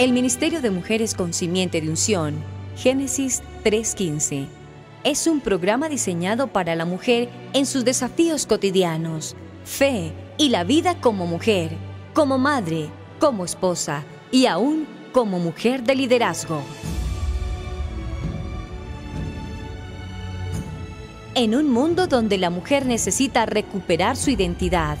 El Ministerio de Mujeres con Simiente de Unción, Génesis 3.15, es un programa diseñado para la mujer en sus desafíos cotidianos, fe y la vida como mujer, como madre, como esposa y aún como mujer de liderazgo. En un mundo donde la mujer necesita recuperar su identidad,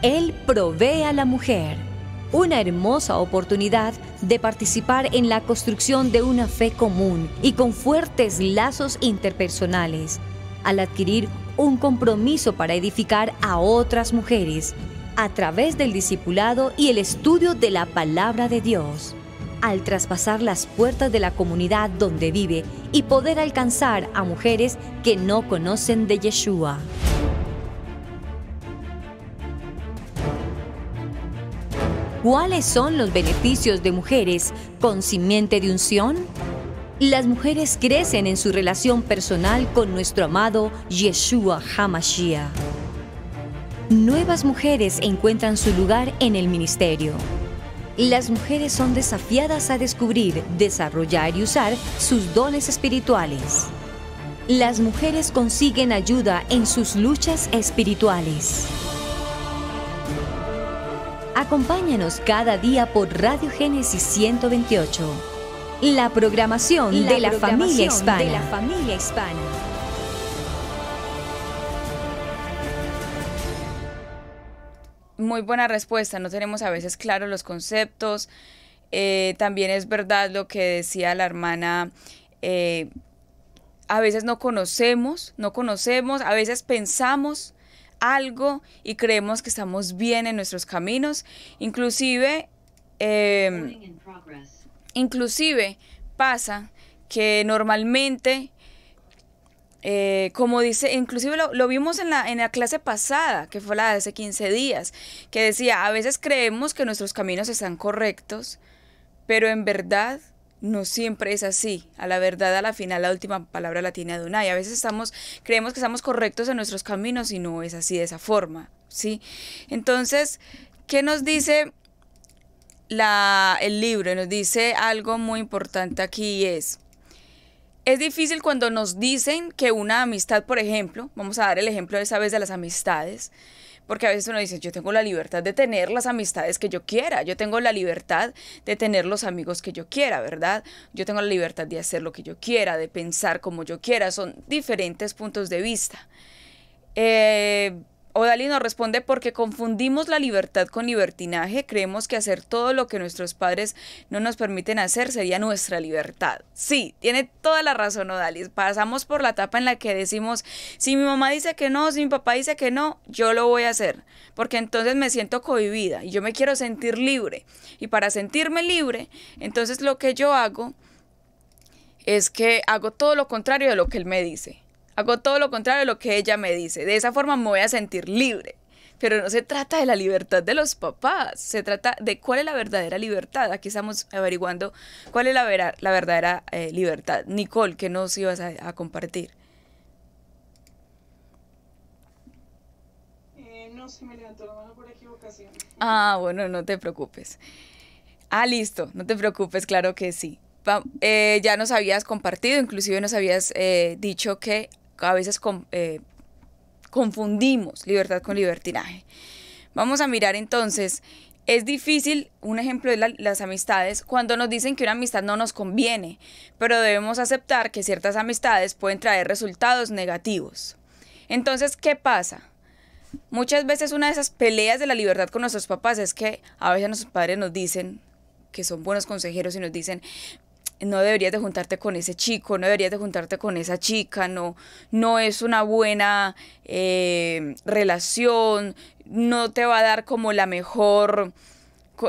Él provee a la mujer una hermosa oportunidad de participar en la construcción de una fe común y con fuertes lazos interpersonales, al adquirir un compromiso para edificar a otras mujeres a través del discipulado y el estudio de la palabra de Dios. Al traspasar las puertas de la comunidad donde vive y poder alcanzar a mujeres que no conocen de Yeshua. ¿Cuáles son los beneficios de mujeres con simiente de unción? Las mujeres crecen en su relación personal con nuestro amado Yeshua Hamashiach. Nuevas mujeres encuentran su lugar en el ministerio. Las mujeres son desafiadas a descubrir, desarrollar y usar sus dones espirituales. Las mujeres consiguen ayuda en sus luchas espirituales. Acompáñanos cada día por Radio Génesis 128. La programación, de, la familia la familia hispana. Muy buena respuesta, no tenemos a veces claros los conceptos. Eh, también es verdad lo que decía la hermana eh, a veces no conocemos, no conocemos, a veces pensamos algo y creemos que estamos bien en nuestros caminos, inclusive, em, inclusive pasa que normalmente eh, como dice, inclusive lo, vimos en la, en la clase pasada, que fue la de hace 15 días, que decía, a veces creemos que nuestros caminos están correctos, pero en verdad no siempre es así. A la verdad, a la final, la última palabra la tiene Adonai. A veces estamos, creemos que estamos correctos en nuestros caminos y no es así de esa forma, ¿sí? Entonces, ¿qué nos dice el libro? Nos dice algo muy importante aquí es... Es difícil cuando nos dicen que una amistad, por ejemplo, vamos a dar el ejemplo esa vez de las amistades, porque a veces uno dice, yo tengo la libertad de tener las amistades que yo quiera, yo tengo la libertad de tener los amigos que yo quiera, ¿verdad? Yo tengo la libertad de hacer lo que yo quiera, de pensar como yo quiera, son diferentes puntos de vista. Eh, nos responde porque confundimos la libertad con libertinaje, creemos que hacer todo lo que nuestros padres no nos permiten hacer sería nuestra libertad. Sí, tiene toda la razón Odalis. Pasamos por la etapa en la que decimos, si mi mamá dice que no, si mi papá dice que no, yo lo voy a hacer, porque entonces me siento cohibida y yo me quiero sentir libre. Y para sentirme libre, entonces lo que yo hago es que hago todo lo contrario de lo que él me dice. Hago todo lo contrario de lo que ella me dice. De esa forma me voy a sentir libre. Pero no se trata de la libertad de los papás, se trata de cuál es la verdadera libertad. Aquí estamos averiguando cuál es la, verdadera eh, libertad. Nicole, ¿qué nos ibas a, compartir? Eh, no, se me levantó la mano por equivocación. Ah, bueno, no te preocupes. Ah, listo, no te preocupes, claro que sí. Eh, ya nos habías compartido, inclusive nos habías dicho que a veces eh, confundimos libertad con libertinaje. Vamos a mirar entonces, es difícil, un ejemplo es las amistades, cuando nos dicen que una amistad no nos conviene, pero debemos aceptar que ciertas amistades pueden traer resultados negativos. Entonces, ¿qué pasa? Muchas veces una de esas peleas de la libertad con nuestros papás es que a veces nuestros padres nos dicen que son buenos consejeros y nos dicen, no deberías de juntarte con ese chico, no deberías de juntarte con esa chica, no, no es una buena eh, relación, no te va a dar como la mejor,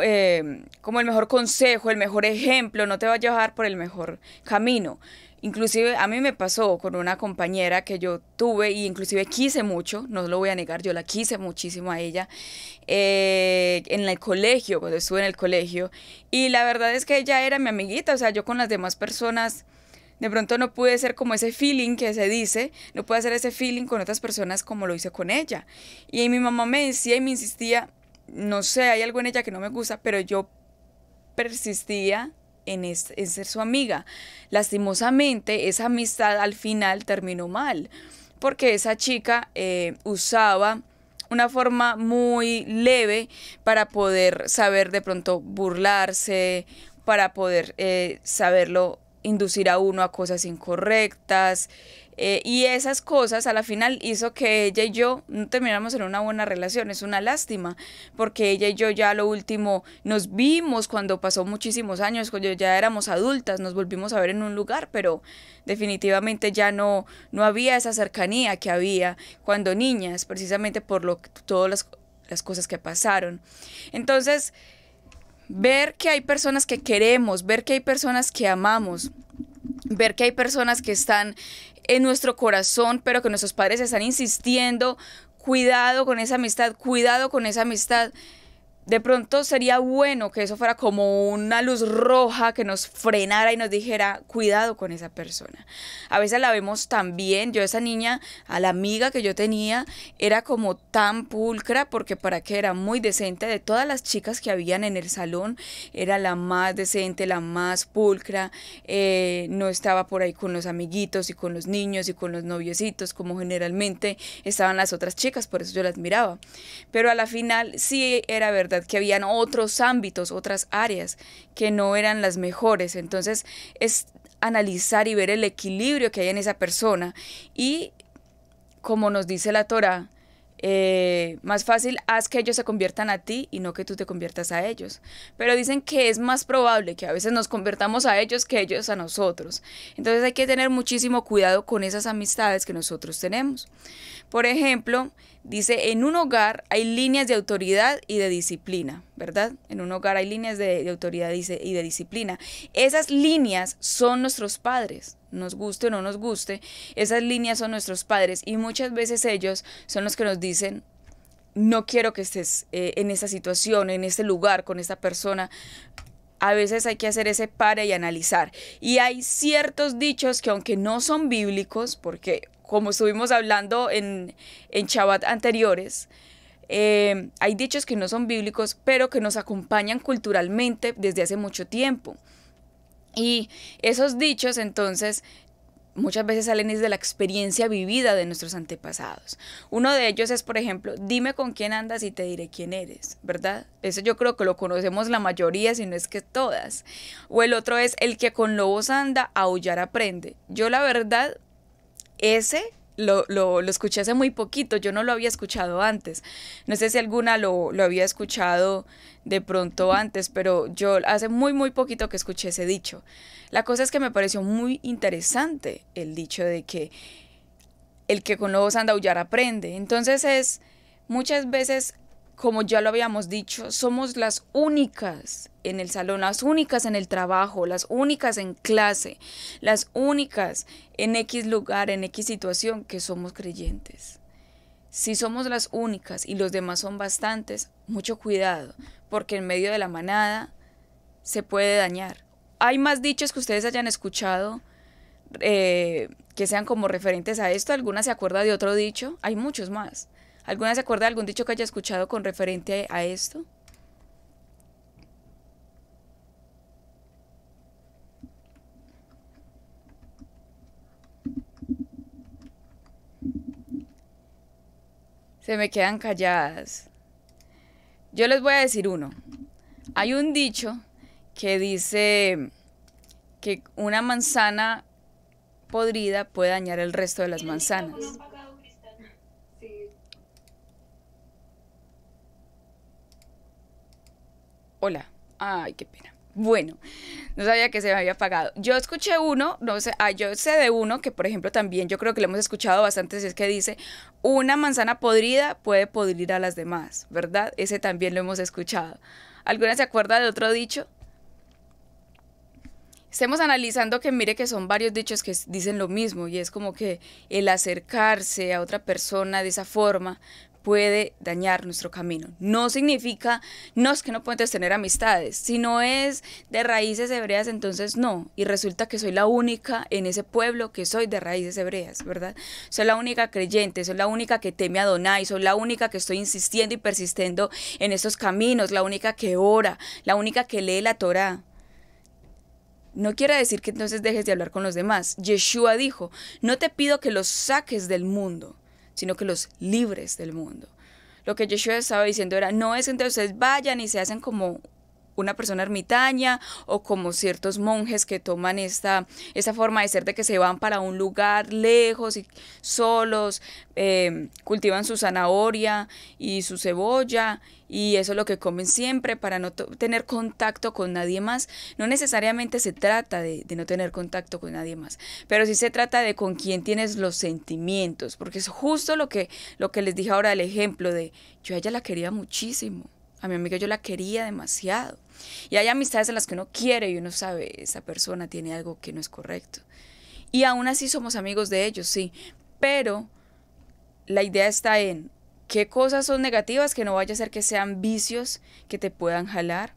eh, como el mejor consejo, el mejor ejemplo, no te va a llevar por el mejor camino. Inclusive a mí me pasó con una compañera que yo tuve y inclusive quise mucho, no lo voy a negar, yo la quise muchísimo a ella eh, en el colegio, cuando estuve en el colegio. Y la verdad es que ella era mi amiguita, o sea, yo con las demás personas de pronto no pude ser como ese feeling que se dice, no pude hacer ese feeling con otras personas como lo hice con ella. Y mi mamá me decía y me insistía, no sé, hay algo en ella que no me gusta, pero yo persistía en, ser su amiga. Lastimosamente, esa amistad al final terminó mal, porque esa chica eh, usaba una forma muy leve para poder saber de pronto burlarse, para poder eh, saberlo inducir a uno a cosas incorrectas, eh, y esas cosas a la final hizo que ella y yo no termináramos en una buena relación. Es una lástima, porque ella y yo ya lo último nos vimos cuando pasó muchísimos años, cuando ya éramos adultas, nos volvimos a ver en un lugar, pero definitivamente ya no, no había esa cercanía que había cuando niñas, precisamente por lo, todas las cosas que pasaron. Entonces, ver que hay personas que queremos, ver que hay personas que amamos, ver que hay personas que están en nuestro corazón, pero que nuestros padres están insistiendo, cuidado con esa amistad, cuidado con esa amistad de pronto sería bueno que eso fuera como una luz roja que nos frenara y nos dijera, cuidado con esa persona. A veces la vemos tan bien, yo esa niña, a la amiga que yo tenía, era como tan pulcra porque para qué era muy decente, de todas las chicas que habían en el salón, era la más decente, la más pulcra, eh, no estaba por ahí con los amiguitos y con los niños y con los noviecitos como generalmente estaban las otras chicas, por eso yo las miraba. Pero a la final sí era verdad que habían otros ámbitos, otras áreas que no eran las mejores. Entonces es analizar y ver el equilibrio que hay en esa persona. Y como nos dice la Torah, eh, más fácil haz que ellos se conviertan a ti y no que tú te conviertas a ellos. Pero dicen que es más probable que a veces nos convirtamos a ellos que ellos a nosotros. Entonces hay que tener muchísimo cuidado con esas amistades que nosotros tenemos. Por ejemplo, Dice, en un hogar hay líneas de autoridad y de disciplina, ¿verdad? En un hogar hay líneas de, autoridad y, y de disciplina. Esas líneas son nuestros padres, nos guste o no nos guste, esas líneas son nuestros padres y muchas veces ellos son los que nos dicen, no quiero que estés eh, en esta situación, en este lugar, con esta persona. A veces hay que hacer ese pare y analizar. Y hay ciertos dichos que aunque no son bíblicos, porque como estuvimos hablando en, en Shabbat anteriores, eh, hay dichos que no son bíblicos, pero que nos acompañan culturalmente desde hace mucho tiempo. Y esos dichos entonces muchas veces salen desde la experiencia vivida de nuestros antepasados. Uno de ellos es, por ejemplo, dime con quién andas y te diré quién eres, ¿verdad? Eso yo creo que lo conocemos la mayoría, si no es que todas. O el otro es, el que con lobos anda, aullar aprende. Yo la verdad ese lo, lo, escuché hace muy poquito, yo no lo había escuchado antes. No sé si alguna lo, había escuchado de pronto antes, pero yo hace muy, muy poquito que escuché ese dicho. La cosa es que me pareció muy interesante el dicho de que el que con lobos anda aprende. Entonces es, muchas veces como ya lo habíamos dicho, somos las únicas en el salón, las únicas en el trabajo, las únicas en clase, las únicas en X lugar, en X situación que somos creyentes. Si somos las únicas y los demás son bastantes, mucho cuidado, porque en medio de la manada se puede dañar. Hay más dichos que ustedes hayan escuchado eh, que sean como referentes a esto. Alguna se acuerda de otro dicho. Hay muchos más. ¿Alguna se acuerda de algún dicho que haya escuchado con referente a, a esto? Se me quedan calladas. Yo les voy a decir uno. Hay un dicho que dice que una manzana podrida puede dañar el resto de las manzanas. Hola. Ay, qué pena. Bueno, no sabía que se me había apagado. Yo escuché uno, no sé, ah, yo sé de uno que, por ejemplo, también yo creo que lo hemos escuchado bastante, si es que dice, una manzana podrida puede podrir a las demás, ¿verdad? Ese también lo hemos escuchado. ¿Alguna se acuerda de otro dicho? Estemos analizando que mire que son varios dichos que dicen lo mismo y es como que el acercarse a otra persona de esa forma puede dañar nuestro camino. No significa, no es que no puedes tener amistades, si no es de raíces hebreas, entonces no. Y resulta que soy la única en ese pueblo que soy de raíces hebreas, ¿verdad? Soy la única creyente, soy la única que teme a Donai, soy la única que estoy insistiendo y persistiendo en estos caminos, la única que ora, la única que lee la Torah. No quiere decir que entonces dejes de hablar con los demás. Yeshua dijo, no te pido que los saques del mundo, sino que los libres del mundo. Lo que Yeshua estaba diciendo era, no es que entonces ustedes vayan y se hacen como una persona ermitaña o como ciertos monjes que toman esta, forma de ser de que se van para un lugar lejos y solos, eh, cultivan su zanahoria y su cebolla y eso es lo que comen siempre para no tener contacto con nadie más. No necesariamente se trata de, no tener contacto con nadie más, pero sí se trata de con quién tienes los sentimientos, porque es justo lo que, lo que les dije ahora, el ejemplo de yo a ella la quería muchísimo. A mi amiga yo la quería demasiado. Y hay amistades en las que uno quiere y uno sabe, esa persona tiene algo que no es correcto. Y aún así somos amigos de ellos, sí. Pero la idea está en qué cosas son negativas, que no vaya a ser que sean vicios que te puedan jalar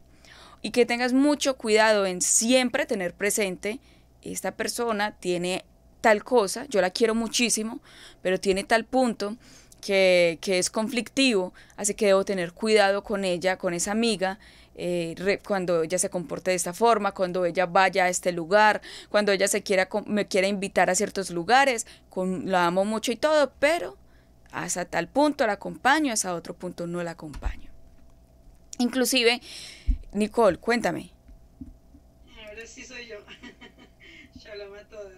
y que tengas mucho cuidado en siempre tener presente, esta persona tiene tal cosa, yo la quiero muchísimo, pero tiene tal punto que, que es conflictivo, así que debo tener cuidado con ella, con esa amiga, eh, cuando ella se comporte de esta forma, cuando ella vaya a este lugar, cuando ella se quiera, me quiera invitar a ciertos lugares, con, la amo mucho y todo, pero hasta tal punto la acompaño, hasta otro punto no la acompaño. Inclusive, Nicole, cuéntame. Ahora sí soy yo. Shalom a todos...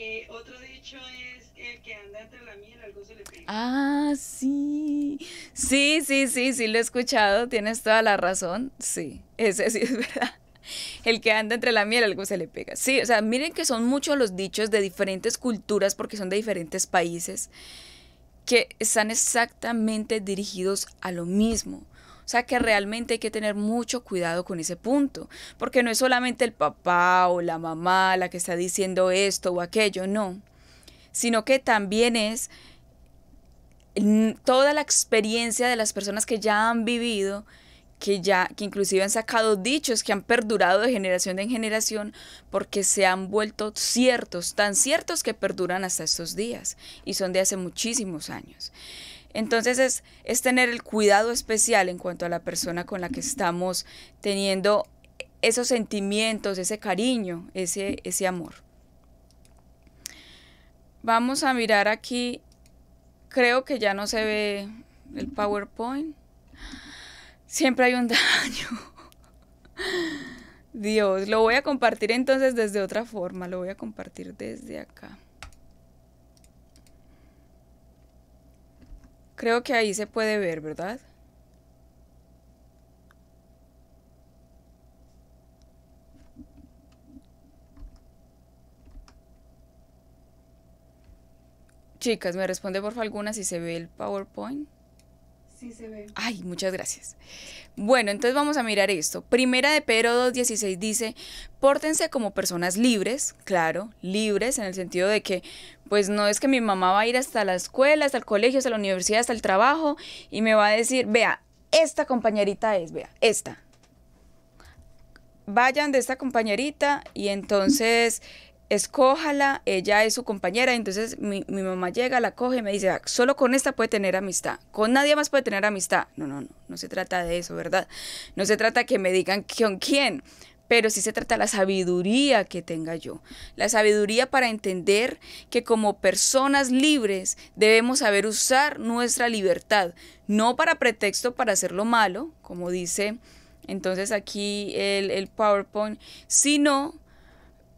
Eh, otro dicho es el que anda entre la miel, algo se le pega. Ah, sí. Sí, sí, sí, sí, lo he escuchado. Tienes toda la razón. Sí, ese sí es verdad el que anda entre la miel algo se le pega. Sí, o sea, miren que son muchos los dichos de diferentes culturas porque son de diferentes países que están exactamente dirigidos a lo mismo. O sea que realmente hay que tener mucho cuidado con ese punto, porque no es solamente el papá o la mamá la que está diciendo esto o aquello, no, sino que también es toda la experiencia de las personas que ya han vivido que ya, que inclusive han sacado dichos que han perdurado de generación en generación porque se han vuelto ciertos, tan ciertos que perduran hasta estos días y son de hace muchísimos años. Entonces es, es tener el cuidado especial en cuanto a la persona con la que estamos teniendo esos sentimientos, ese cariño, ese, ese amor. Vamos a mirar aquí, creo que ya no se ve el PowerPoint. Siempre hay un daño. Dios, lo voy a compartir entonces desde otra forma, lo voy a compartir desde acá. Creo que ahí se puede ver, ¿verdad? Chicas, me responde por favor alguna si se ve el PowerPoint. Sí se ve. Ay, muchas gracias. Bueno, entonces vamos a mirar esto. Primera de Pedro 2.16 dice, pórtense como personas libres, claro, libres en el sentido de que, pues no es que mi mamá va a ir hasta la escuela, hasta el colegio, hasta la universidad, hasta el trabajo y me va a decir, vea, esta compañerita es, vea, esta. Vayan de esta compañerita y entonces escójala, ella es su compañera, entonces mi, mamá llega, la coge y me dice, ah, solo con esta puede tener amistad, con nadie más puede tener amistad. No, no, no, no se trata de eso, ¿verdad? No se trata que me digan con quién, pero sí se trata de la sabiduría que tenga yo, la sabiduría para entender que como personas libres debemos saber usar nuestra libertad, no para pretexto para hacer lo malo, como dice entonces aquí el, el PowerPoint, sino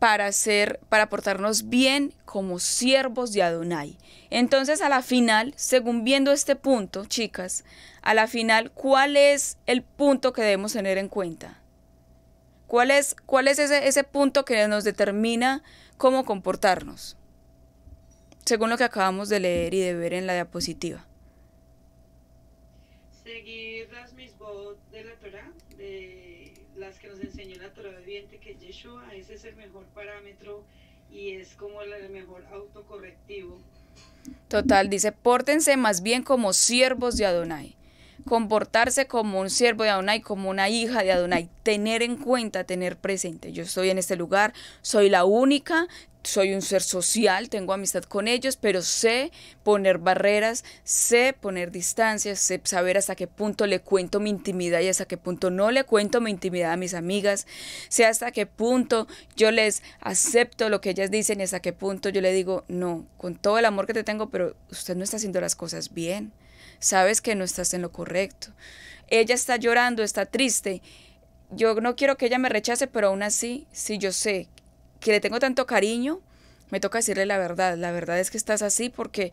para ser, para portarnos bien como siervos de Adonai. Entonces, a la final, según viendo este punto, chicas, a la final, ¿cuál es el punto que debemos tener en cuenta? ¿Cuál es, cuál es ese, punto que nos determina cómo comportarnos? Según lo que acabamos de leer y de ver en la diapositiva. Seguir que Yeshua, ese es el mejor parámetro y es como el mejor autocorrectivo. Total, dice, pórtense más bien como siervos de Adonai, comportarse como un siervo de Adonai, como una hija de Adonai, tener en cuenta, tener presente, yo estoy en este lugar, soy la única, soy un ser social, tengo amistad con ellos, pero sé poner barreras, sé poner distancias, sé saber hasta qué punto le cuento mi intimidad y hasta qué punto no le cuento mi intimidad a mis amigas, sé hasta qué punto yo les acepto lo que ellas dicen y hasta qué punto yo le digo, no, con todo el amor que te tengo, pero usted no está haciendo las cosas bien sabes que no estás en lo correcto. Ella está llorando, está triste. Yo no quiero que ella me rechace, pero aún así, si yo sé que le tengo tanto cariño, me toca decirle la verdad. La verdad es que estás así porque,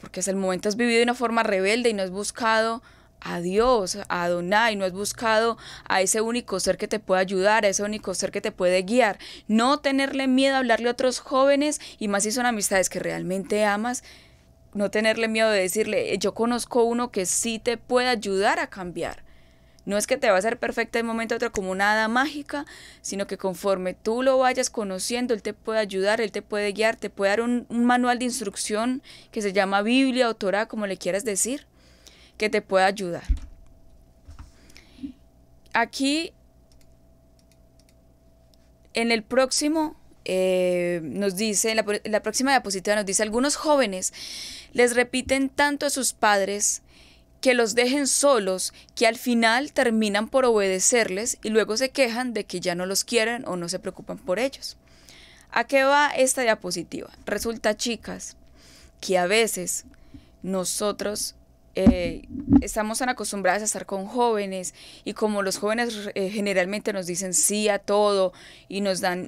porque hasta el momento has vivido de una forma rebelde y no has buscado a Dios, a Adonai, no has buscado a ese único ser que te puede ayudar, a ese único ser que te puede guiar. No tenerle miedo a hablarle a otros jóvenes y más si son amistades que realmente amas, no tenerle miedo de decirle, eh, yo conozco uno que sí te puede ayudar a cambiar. No es que te va a ser perfecta de un momento a otro como una hada mágica, sino que conforme tú lo vayas conociendo, él te puede ayudar, él te puede guiar, te puede dar un, un manual de instrucción que se llama Biblia o Torah, como le quieras decir, que te pueda ayudar. Aquí, en el próximo eh, nos dice, la, la próxima diapositiva nos dice, algunos jóvenes les repiten tanto a sus padres que los dejen solos, que al final terminan por obedecerles y luego se quejan de que ya no los quieren o no se preocupan por ellos. ¿A qué va esta diapositiva? Resulta, chicas, que a veces nosotros eh, estamos tan acostumbradas a estar con jóvenes y como los jóvenes eh, generalmente nos dicen sí a todo y nos dan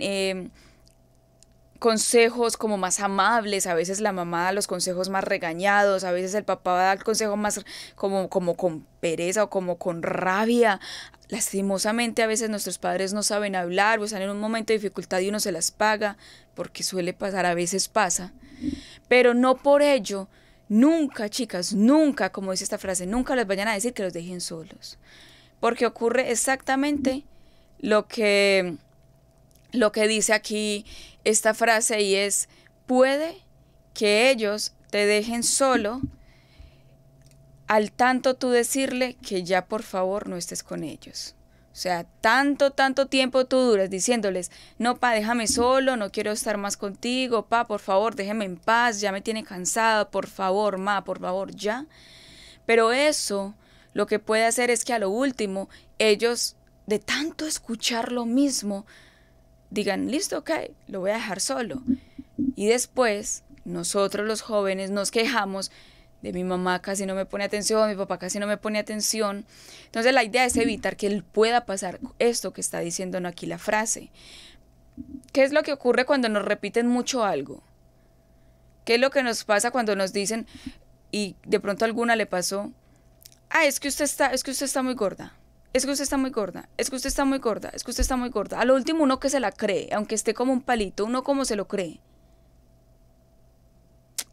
consejos como más amables, a veces la mamá da los consejos más regañados, a veces el papá da el consejo más como, como con pereza o como con rabia. Lastimosamente a veces nuestros padres no saben hablar o están en un momento de dificultad y uno se las paga, porque suele pasar, a veces pasa. Pero no por ello, nunca chicas, nunca, como dice esta frase, nunca les vayan a decir que los dejen solos. Porque ocurre exactamente lo que, lo que dice aquí esta frase y es, puede que ellos te dejen solo al tanto tú decirle que ya por favor no estés con ellos. O sea, tanto, tanto tiempo tú duras diciéndoles, no, pa, déjame solo, no quiero estar más contigo, pa, por favor, déjeme en paz, ya me tiene cansado por favor, ma, por favor, ya. Pero eso lo que puede hacer es que a lo último ellos, de tanto escuchar lo mismo, digan, listo, ok, lo voy a dejar solo. Y después nosotros los jóvenes nos quejamos de mi mamá casi no me pone atención, mi papá casi no me pone atención. Entonces la idea es evitar que él pueda pasar esto que está diciendo aquí la frase. ¿Qué es lo que ocurre cuando nos repiten mucho algo? ¿Qué es lo que nos pasa cuando nos dicen y de pronto alguna le pasó? Ah, es que usted está, es que usted está muy gorda es que usted está muy gorda, es que usted está muy gorda, es que usted está muy gorda. A lo último uno que se la cree, aunque esté como un palito, uno como se lo cree.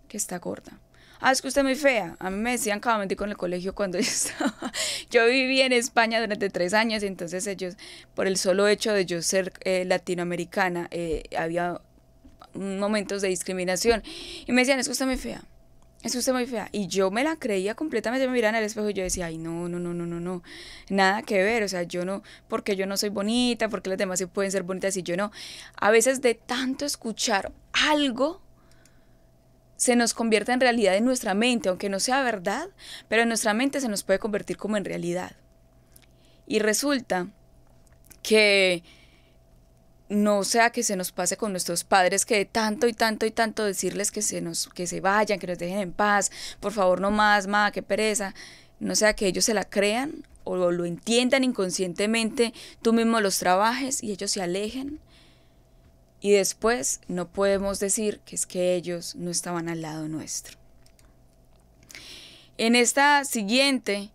Que está gorda. Ah, es que usted es muy fea. A mí me decían cada momento con el colegio cuando yo estaba. Yo viví en España durante tres años y entonces ellos, por el solo hecho de yo ser eh, latinoamericana, eh, había momentos de discriminación. Y me decían, es que usted es muy fea es usted muy fea. Y yo me la creía completamente, me miraba en el espejo y yo decía, ay, no, no, no, no, no, no, nada que ver, o sea, yo no, porque yo no soy bonita, porque las demás sí pueden ser bonitas y yo no. A veces de tanto escuchar algo, se nos convierte en realidad en nuestra mente, aunque no sea verdad, pero en nuestra mente se nos puede convertir como en realidad. Y resulta que no sea que se nos pase con nuestros padres que tanto y tanto y tanto decirles que se nos que se vayan, que nos dejen en paz, por favor no más, ma, qué pereza, no sea que ellos se la crean o lo entiendan inconscientemente, tú mismo los trabajes y ellos se alejen. Y después no podemos decir que es que ellos no estaban al lado nuestro. En esta siguiente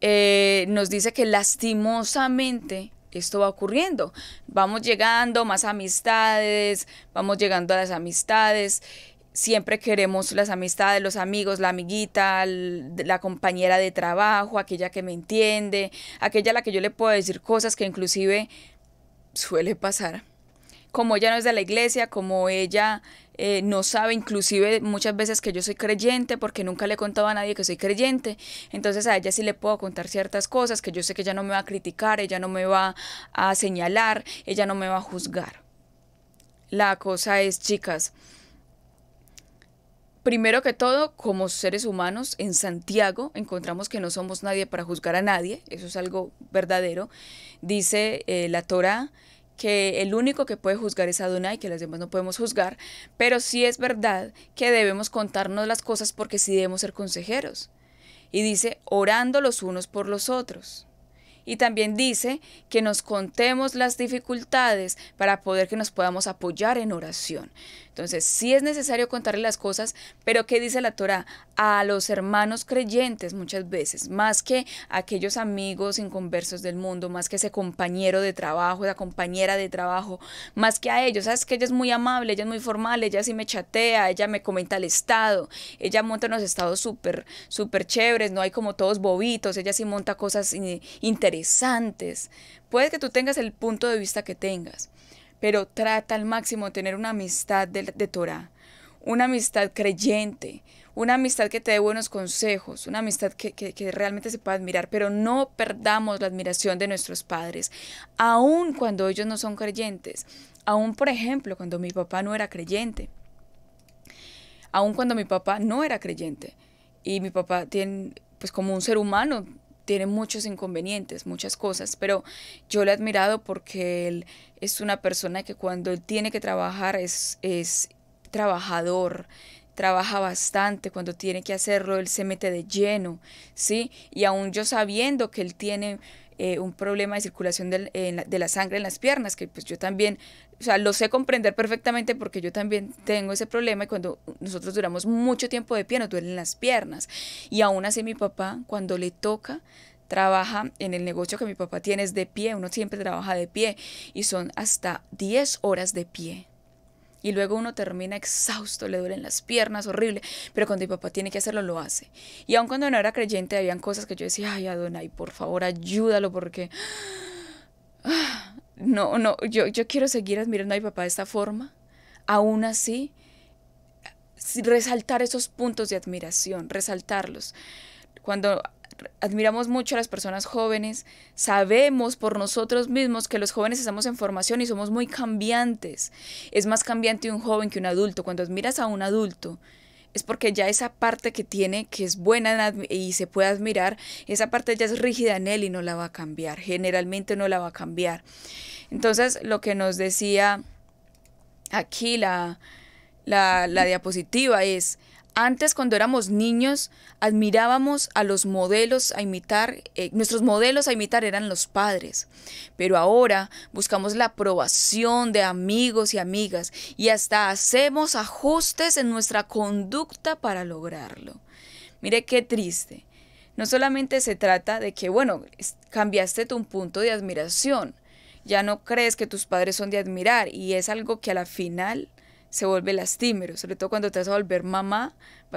eh, nos dice que lastimosamente esto va ocurriendo. Vamos llegando más amistades, vamos llegando a las amistades. Siempre queremos las amistades, los amigos, la amiguita, la compañera de trabajo, aquella que me entiende, aquella a la que yo le puedo decir cosas que inclusive suele pasar. Como ella no es de la iglesia, como ella eh, no sabe inclusive muchas veces que yo soy creyente porque nunca le he contado a nadie que soy creyente. Entonces a ella sí le puedo contar ciertas cosas que yo sé que ella no me va a criticar, ella no me va a señalar, ella no me va a juzgar. La cosa es, chicas, primero que todo, como seres humanos en Santiago encontramos que no somos nadie para juzgar a nadie, eso es algo verdadero. Dice eh, la Torah que el único que puede juzgar es Adonai, que las demás no podemos juzgar, pero sí es verdad que debemos contarnos las cosas porque sí debemos ser consejeros. Y dice, orando los unos por los otros. Y también dice que nos contemos las dificultades para poder que nos podamos apoyar en oración. Entonces, sí es necesario contarle las cosas, pero ¿qué dice la Torah? A los hermanos creyentes muchas veces, más que aquellos amigos inconversos del mundo, más que ese compañero de trabajo, esa compañera de trabajo, más que a ellos. Sabes que ella es muy amable, ella es muy formal, ella sí me chatea, ella me comenta el estado, ella monta unos estados súper, súper chéveres, no hay como todos bobitos, ella sí monta cosas interesantes interesantes. Puede que tú tengas el punto de vista que tengas, pero trata al máximo de tener una amistad de, Torah, una amistad creyente, una amistad que te dé buenos consejos, una amistad que, realmente se pueda admirar, pero no perdamos la admiración de nuestros padres, aun cuando ellos no son creyentes, aun por ejemplo cuando mi papá no era creyente, aun cuando mi papá no era creyente y mi papá tiene, pues como un ser humano, tiene muchos inconvenientes, muchas cosas, pero yo lo he admirado porque él es una persona que cuando él tiene que trabajar es, es trabajador, trabaja bastante, cuando tiene que hacerlo él se mete de lleno, ¿sí? Y aún yo sabiendo que él tiene eh, un problema de circulación de la sangre en las piernas, que pues yo también, o sea, lo sé comprender perfectamente porque yo también tengo ese problema y cuando nosotros duramos mucho tiempo de pie nos duelen las piernas. Y aún así mi papá, cuando le toca, trabaja en el negocio que mi papá tiene es de pie, uno siempre trabaja de pie y son hasta 10 horas de pie y luego uno termina exhausto, le duelen las piernas, horrible, pero cuando mi papá tiene que hacerlo, lo hace. Y aun cuando no era creyente, habían cosas que yo decía, ay, Adonai, por favor, ayúdalo porque... Ah, no, no, yo, yo quiero seguir admirando a mi papá de esta forma. Aún así, resaltar esos puntos de admiración, resaltarlos. Cuando admiramos mucho a las personas jóvenes, sabemos por nosotros mismos que los jóvenes estamos en formación y somos muy cambiantes. Es más cambiante un joven que un adulto. Cuando admiras a un adulto, es porque ya esa parte que tiene, que es buena y se puede admirar, esa parte ya es rígida en él y no la va a cambiar. Generalmente no la va a cambiar. Entonces, lo que nos decía aquí la, la, la diapositiva es antes, cuando éramos niños, admirábamos a los modelos a imitar, eh, nuestros modelos a imitar eran los padres, pero ahora buscamos la aprobación de amigos y amigas y hasta hacemos ajustes en nuestra conducta para lograrlo. Mire qué triste. No solamente se trata de que, bueno, cambiaste tu punto de admiración, ya no crees que tus padres son de admirar y es algo que a la final se vuelve lastimero, sobre todo cuando te vas a volver mamá,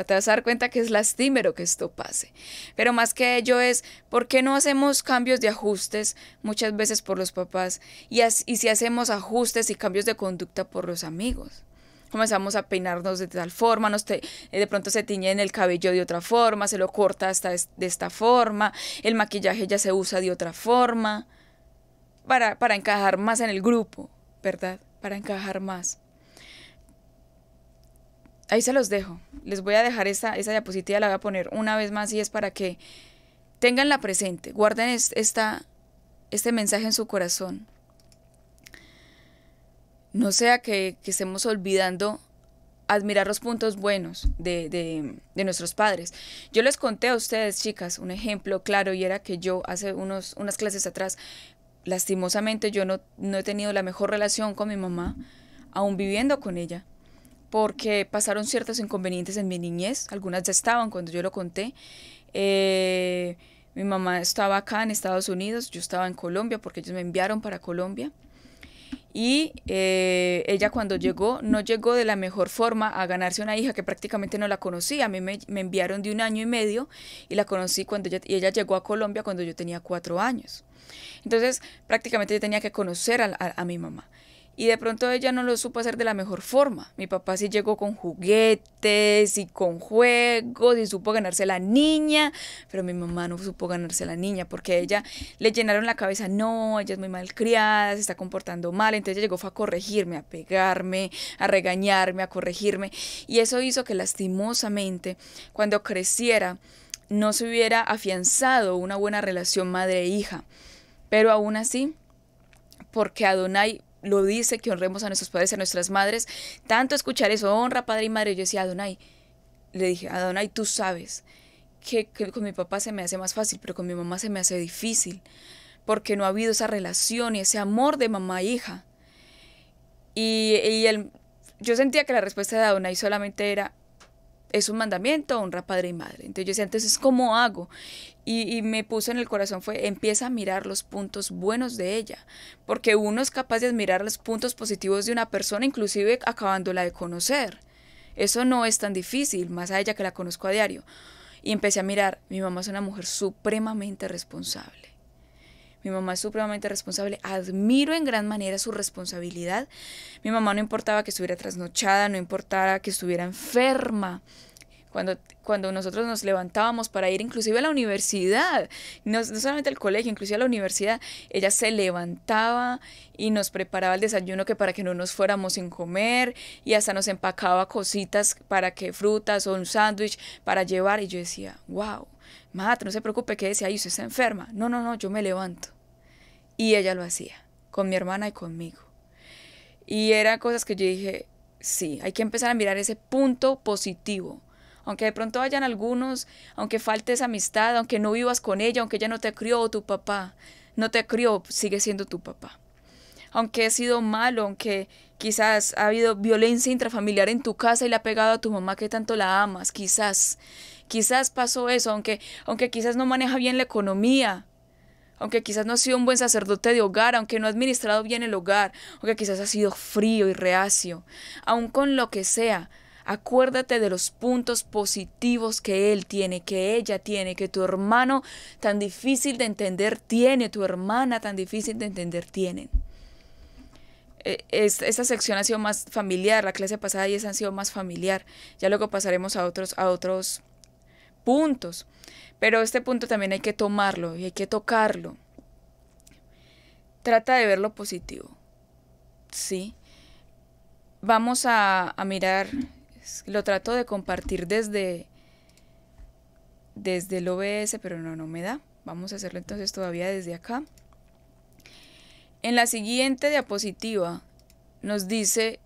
te vas a dar cuenta que es lastimero que esto pase. Pero más que ello es, ¿por qué no hacemos cambios de ajustes muchas veces por los papás y, si hacemos ajustes y cambios de conducta por los amigos? comenzamos a peinarnos de tal forma, de pronto se tiñe en el cabello de otra forma, se lo corta hasta de esta forma, el maquillaje ya se usa de otra forma, para, para encajar más en el grupo, ¿verdad? Para encajar más ahí se los dejo. Les voy a dejar esa, esa diapositiva, la voy a poner una vez más y es para que tenganla presente, guarden este mensaje en su corazón. No sea que, estemos olvidando admirar los puntos buenos de, de, nuestros padres. Yo les conté a ustedes, chicas, un ejemplo claro y era que yo hace unos, unas clases atrás, lastimosamente yo no, no he tenido la mejor relación con mi mamá, aún viviendo con ella porque pasaron ciertos inconvenientes en mi niñez, algunas ya estaban cuando yo lo conté. Eh, mi mamá estaba acá en Estados Unidos, yo estaba en Colombia porque ellos me enviaron para Colombia. Y eh, ella cuando llegó, no llegó de la mejor forma a ganarse una hija que prácticamente no la conocía. A mí me, enviaron de un año y medio y la conocí cuando ella, ella llegó a Colombia cuando yo tenía cuatro años. Entonces prácticamente yo tenía que conocer a mi mamá y de pronto ella no lo supo hacer de la mejor forma. Mi papá sí llegó con juguetes y con juegos y supo ganarse la niña, pero mi mamá no supo ganarse la niña porque a ella le llenaron la cabeza, no, ella es muy malcriada, se está comportando mal, entonces ella llegó a corregirme, a pegarme, a regañarme, a corregirme y eso hizo que lastimosamente cuando creciera no se hubiera afianzado una buena relación madre-hija. Pero aún así, porque Adonai lo dice, que honremos a nuestros padres, y a nuestras madres. Tanto escuchar eso, honra padre y madre. Yo decía, Adonai, le dije, Adonai, tú sabes que, con mi papá se me hace más fácil, pero con mi mamá se me hace difícil, porque no ha habido esa relación y ese amor de mamá e hija. Y, y yo sentía que la respuesta de Adonai solamente era, es un mandamiento, honra padre y madre. Entonces yo decía, entonces, ¿cómo hago? y, me puso en el corazón fue, empieza a mirar los puntos buenos de ella, porque uno es capaz de admirar los puntos positivos de una persona, inclusive acabándola de conocer. Eso no es tan difícil, más a ella que la conozco a diario. Y empecé a mirar, mi mamá es una mujer supremamente responsable. Mi mamá es supremamente responsable. Admiro en gran manera su responsabilidad. Mi mamá no importaba que estuviera trasnochada, no importaba que estuviera enferma. Cuando, nosotros nos levantábamos para ir inclusive a la universidad, no, solamente al colegio, inclusive a la universidad, ella se levantaba y nos preparaba el desayuno que para que no nos fuéramos sin comer y hasta nos empacaba cositas para que frutas o un sándwich para llevar y yo decía, wow, madre no se preocupe, que decía, ay, usted está enferma. No, no, no, yo me levanto. Y ella lo hacía, con mi hermana y conmigo. Y eran cosas que yo dije, sí, hay que empezar a mirar ese punto positivo aunque de pronto hayan algunos, aunque falte amistad, aunque no vivas con ella, aunque ella no te crió tu papá, no te crió, sigue siendo tu papá. Aunque he sido malo, aunque quizás ha habido violencia intrafamiliar en tu casa y le ha pegado a tu mamá que tanto la amas, quizás, quizás pasó eso, aunque, aunque quizás no maneja bien la economía, aunque quizás no ha sido un buen sacerdote de hogar, aunque no ha administrado bien el hogar, aunque quizás ha sido frío y reacio, aun con lo que sea, Acuérdate de los puntos positivos que él tiene, que ella tiene, que tu hermano tan difícil de entender tiene, tu hermana tan difícil de entender tienen. E, esta sección ha sido más familiar, la clase pasada y esa han sido más familiar. Ya luego pasaremos a otros, a otros puntos. Pero este punto también hay que tomarlo y hay que tocarlo. Trata de ver lo positivo. Sí. Vamos a mirar pues, lo trato de compartir desde, desde el OBS, pero no, no me da. Vamos a hacerlo entonces todavía desde acá. En la siguiente diapositiva nos dice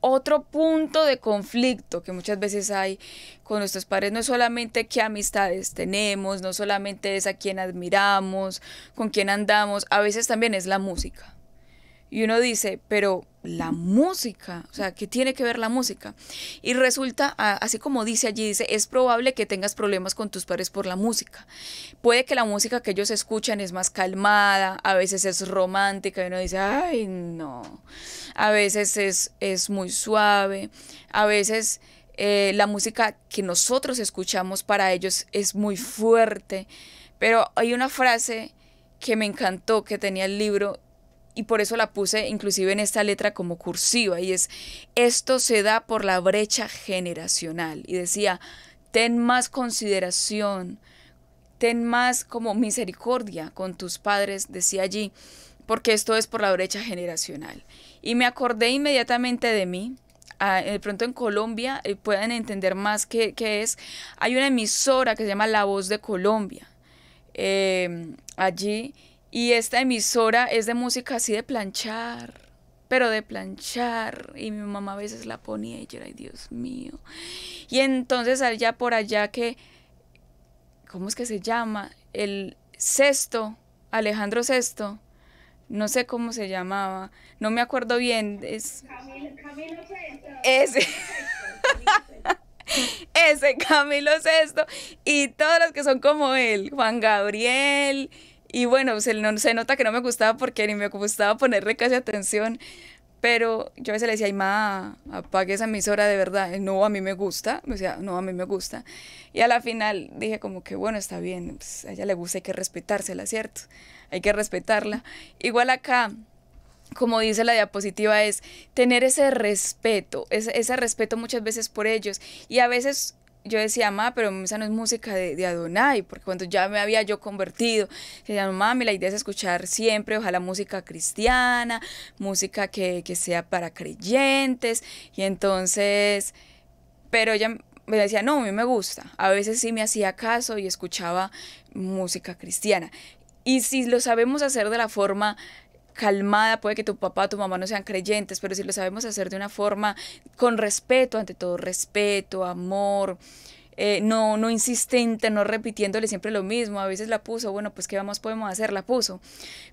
otro punto de conflicto que muchas veces hay con nuestros padres. No es solamente qué amistades tenemos, no solamente es a quien admiramos, con quién andamos, a veces también es la música. Y uno dice, pero la música, o sea, ¿qué tiene que ver la música? Y resulta, así como dice allí, dice, es probable que tengas problemas con tus padres por la música. Puede que la música que ellos escuchan es más calmada, a veces es romántica y uno dice, ay, no. A veces es, es muy suave, a veces... Eh, la música que nosotros escuchamos para ellos es muy fuerte, pero hay una frase que me encantó que tenía el libro y por eso la puse inclusive en esta letra como cursiva y es, esto se da por la brecha generacional. Y decía, ten más consideración, ten más como misericordia con tus padres, decía allí, porque esto es por la brecha generacional. Y me acordé inmediatamente de mí, ah, de pronto en Colombia y eh, puedan entender más qué, qué, es. Hay una emisora que se llama La Voz de Colombia. Eh, allí y esta emisora es de música así de planchar, pero de planchar. Y mi mamá a veces la ponía y yo era, ay Dios mío. Y entonces allá por allá que, ¿cómo es que se llama? El sexto, Alejandro Sexto. No sé cómo se llamaba, no me acuerdo bien. Es... Camilo, Ese. Ese Camilo Sexto. Y todos los que son como él, Juan Gabriel, y bueno, se, no, se nota que no me gustaba porque ni me gustaba ponerle casi atención. Pero yo a veces le decía, ay, ma, apague esa emisora de verdad. No, a mí me gusta. O sea, no, a mí me gusta. Y a la final dije como que, bueno, está bien, pues, a ella le gusta, hay que respetársela, ¿cierto? Hay que respetarla. Igual acá, como dice la diapositiva, es tener ese respeto, ese, ese respeto muchas veces por ellos. Y a veces yo decía, mamá, pero esa no es música de, Adonai, porque cuando ya me había yo convertido, decía, mami, la idea es escuchar siempre, ojalá música cristiana, música que, que sea para creyentes, y entonces, pero ella me decía, no, a mí me gusta, a veces sí me hacía caso y escuchaba música cristiana. Y si lo sabemos hacer de la forma calmada, puede que tu papá, tu mamá no sean creyentes, pero si lo sabemos hacer de una forma con respeto, ante todo respeto, amor, eh, no, no insistente, no repitiéndole siempre lo mismo, a veces la puso, bueno, pues qué vamos, podemos hacer, la puso,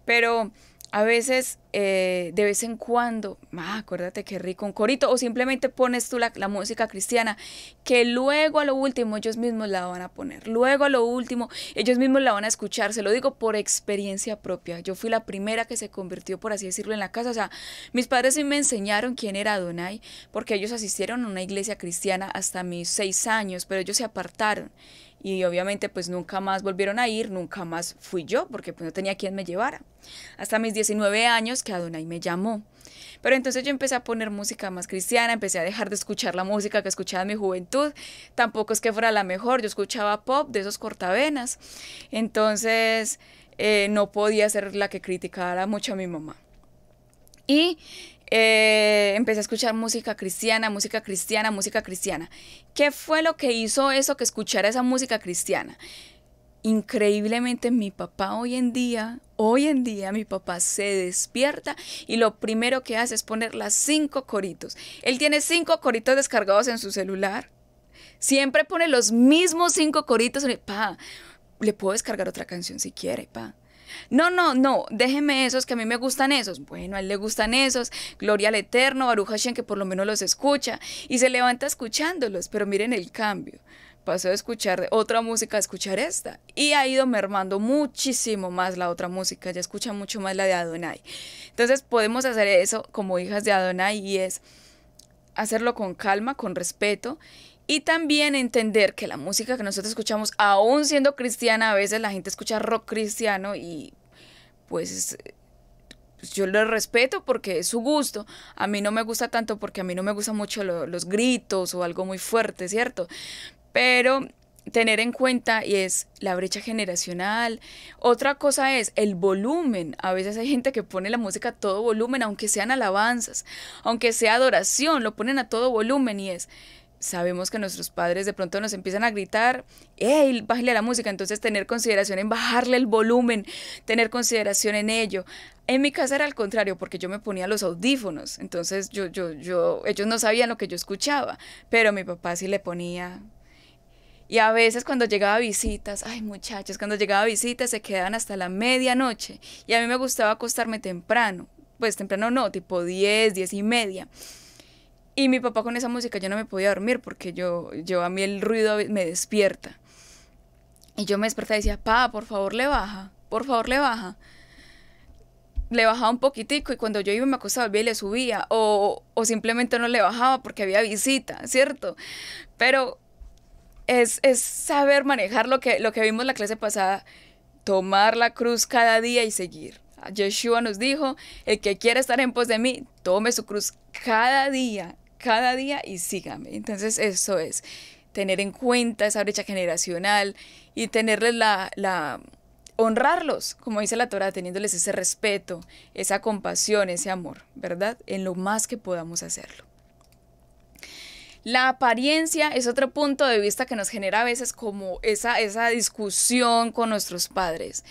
pero a veces, eh, de vez en cuando, ah, acuérdate qué rico un corito, o simplemente pones tú la, la, música cristiana, que luego a lo último ellos mismos la van a poner, luego a lo último ellos mismos la van a escuchar, se lo digo por experiencia propia, yo fui la primera que se convirtió, por así decirlo, en la casa, o sea, mis padres sí me enseñaron quién era Adonai, porque ellos asistieron a una iglesia cristiana hasta mis seis años, pero ellos se apartaron y obviamente pues nunca más volvieron a ir, nunca más fui yo porque pues no tenía quien me llevara. Hasta mis 19 años que Adonai me llamó. Pero entonces yo empecé a poner música más cristiana, empecé a dejar de escuchar la música que escuchaba en mi juventud. Tampoco es que fuera la mejor, yo escuchaba pop de esos cortavenas. Entonces eh, no podía ser la que criticara mucho a mi mamá. Y eh, empecé a escuchar música cristiana, música cristiana, música cristiana. ¿Qué fue lo que hizo eso que escuchara esa música cristiana? Increíblemente mi papá hoy en día, hoy en día mi papá se despierta y lo primero que hace es poner las cinco coritos. Él tiene cinco coritos descargados en su celular. Siempre pone los mismos cinco coritos. Pa, le puedo descargar otra canción si quiere, pa. No, no, no, déjeme esos que a mí me gustan esos. Bueno, a él le gustan esos. Gloria al Eterno, Baruch Hashem que por lo menos los escucha y se levanta escuchándolos, pero miren el cambio. Pasó de escuchar otra música a escuchar esta y ha ido mermando muchísimo más la otra música, ya escucha mucho más la de Adonai. Entonces podemos hacer eso como hijas de Adonai y es hacerlo con calma, con respeto y también entender que la música que nosotros escuchamos, aún siendo cristiana, a veces la gente escucha rock cristiano y pues, pues yo lo respeto porque es su gusto. A mí no me gusta tanto porque a mí no me gustan mucho los gritos o algo muy fuerte, ¿cierto? Pero tener en cuenta y es la brecha generacional. Otra cosa es el volumen. A veces hay gente que pone la música a todo volumen, aunque sean alabanzas, aunque sea adoración, lo ponen a todo volumen y es sabemos que nuestros padres de pronto nos empiezan a gritar, ¡Ey, bájale la música, entonces tener consideración en bajarle el volumen, tener consideración en ello. En mi casa era al contrario, porque yo me ponía los audífonos, entonces yo, yo, yo, ellos no sabían lo que yo escuchaba, pero mi papá sí le ponía y a veces cuando llegaba a visitas, ay muchachos, cuando llegaba a visitas se quedaban hasta la medianoche. Y a mí me gustaba acostarme temprano. Pues temprano no, tipo 10, diez y media. Y mi papá con esa música yo no me podía dormir porque yo, a mí el ruido me despierta. Y yo me despertaba y decía, pa, por favor le baja, por favor le baja. Le bajaba un poquitico y cuando yo iba me acostaba y le subía o, o simplemente no le bajaba porque había visita, ¿cierto? Pero es, saber manejar lo que, lo que vimos la clase pasada, tomar la cruz cada día y seguir. Yeshua nos dijo, el que quiera estar en pos de mí, tome su cruz cada día cada día y síganme Entonces eso es tener en cuenta esa brecha generacional y tenerles la, honrarlos, como dice la Torah, teniéndoles ese respeto, esa compasión, ese amor, ¿verdad? En lo más que podamos hacerlo. La apariencia es otro punto de vista que nos genera a veces como esa, esa discusión con nuestros padres.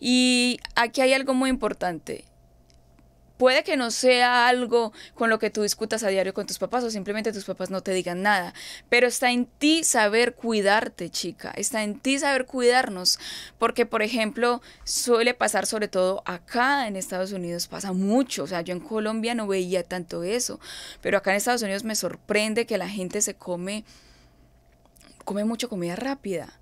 Y aquí hay algo muy importante puede que no sea algo con lo que tú discutas a diario con tus papás o simplemente tus papás no te digan nada, pero está en ti saber cuidarte, chica, está en ti saber cuidarnos, porque por ejemplo, suele pasar sobre todo acá en Estados Unidos, pasa mucho, o sea, yo en Colombia no veía tanto eso, pero acá en Estados Unidos me sorprende que la gente se come come mucho comida rápida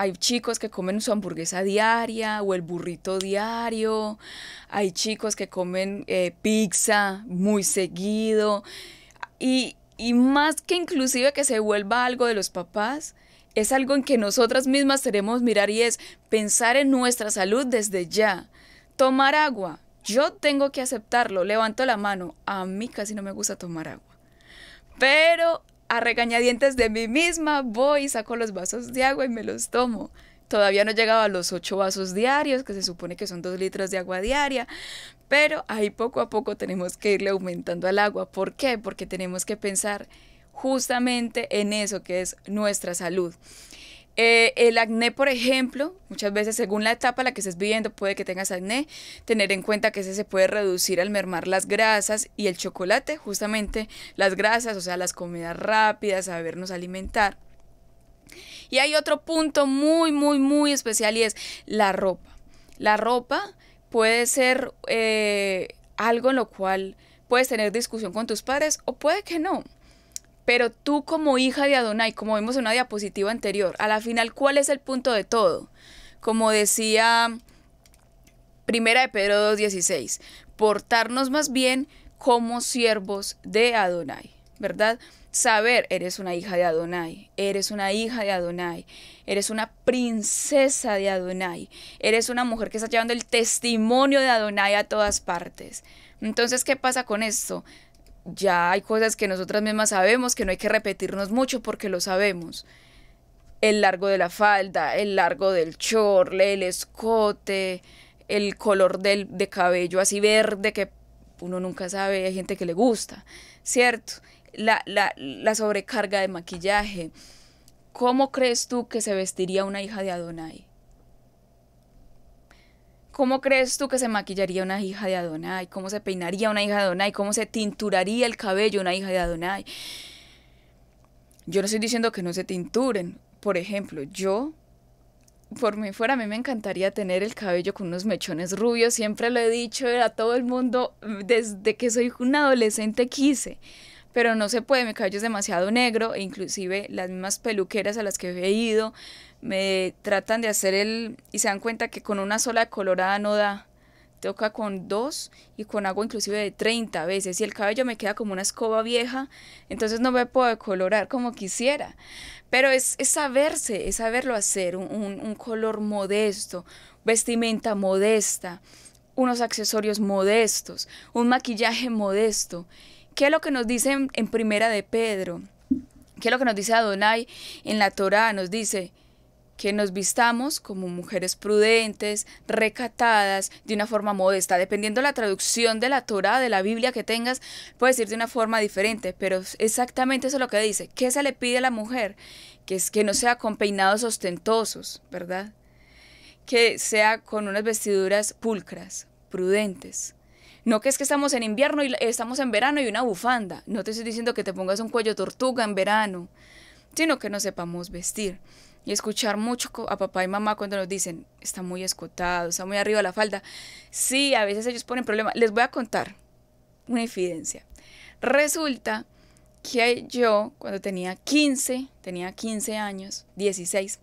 hay chicos que comen su hamburguesa diaria o el burrito diario, hay chicos que comen eh, pizza muy seguido y, más que inclusive que se vuelva algo de los papás, es algo en que nosotras mismas tenemos mirar y es pensar en nuestra salud desde ya. Tomar agua, yo tengo que aceptarlo, levanto la mano, a mí casi no me gusta tomar agua. Pero a regañadientes de mí misma voy y saco los vasos de agua y me los tomo. Todavía no he llegado a los ocho vasos diarios, que se supone que son dos litros de agua diaria, pero ahí poco a poco tenemos que irle aumentando al agua. ¿Por qué? Porque tenemos que pensar justamente en eso que es nuestra salud. Eh, el acné, por ejemplo, muchas veces según la etapa en la que estés viviendo puede que tengas acné, tener en cuenta que ese se puede reducir al mermar las grasas y el chocolate, justamente las grasas, o sea, las comidas rápidas, sabernos alimentar. Y hay otro punto muy, muy, muy especial y es la ropa. La ropa puede ser eh, algo en lo cual puedes tener discusión con tus padres o puede que no. Pero tú como hija de Adonai, como vimos en una diapositiva anterior, a la final, ¿cuál es el punto de todo? Como decía Primera de Pedro 2.16, portarnos más bien como siervos de Adonai, ¿verdad? Saber, eres una hija de Adonai, eres una hija de Adonai, eres una princesa de Adonai, eres una mujer que está llevando el testimonio de Adonai a todas partes. Entonces, ¿qué pasa con esto? ya hay cosas que nosotras mismas sabemos que no hay que repetirnos mucho porque lo sabemos. El largo de la falda, el largo del chorle, el escote, el color del, de cabello así verde que uno nunca sabe, hay gente que le gusta, ¿cierto? La, la sobrecarga de maquillaje. ¿Cómo crees tú que se vestiría una hija de Adonai? ¿Cómo crees tú que se maquillaría una hija de Adonai? ¿Cómo se peinaría una hija de Adonai? ¿Cómo se tinturaría el cabello una hija de Adonai? Yo no estoy diciendo que no se tinturen. Por ejemplo, yo, por mí fuera, a mí me encantaría tener el cabello con unos mechones rubios. Siempre lo he dicho a todo el mundo desde que soy una adolescente quise. Pero no se puede, mi cabello es demasiado negro e inclusive las mismas peluqueras a las que he ido me tratan de hacer el y se dan cuenta que con una sola colorada no da. Toca con dos y con agua inclusive de 30 veces y el cabello me queda como una escoba vieja, entonces no me puedo colorar como quisiera. Pero es, saberse, es saberlo hacer, un, color modesto, vestimenta modesta, unos accesorios modestos, un maquillaje modesto. ¿Qué es lo que nos dicen en Primera de Pedro? ¿Qué es lo que nos dice Adonai en la Torá? Nos dice, que nos vistamos como mujeres prudentes, recatadas, de una forma modesta. Dependiendo la traducción de la Torah, de la Biblia que tengas, puede ir de una forma diferente, pero exactamente eso es lo que dice. ¿Qué se le pide a la mujer? Que es que no sea con peinados ostentosos, ¿verdad? Que sea con unas vestiduras pulcras, prudentes. No que es que estamos en invierno y estamos en verano y una bufanda. No te estoy diciendo que te pongas un cuello tortuga en verano, sino que no sepamos vestir y escuchar mucho a papá y mamá cuando nos dicen, está muy escotado, está muy arriba la falda. Sí, a veces ellos ponen problemas. Les voy a contar una evidencia. Resulta que yo, cuando tenía 15, tenía 15 años, 16,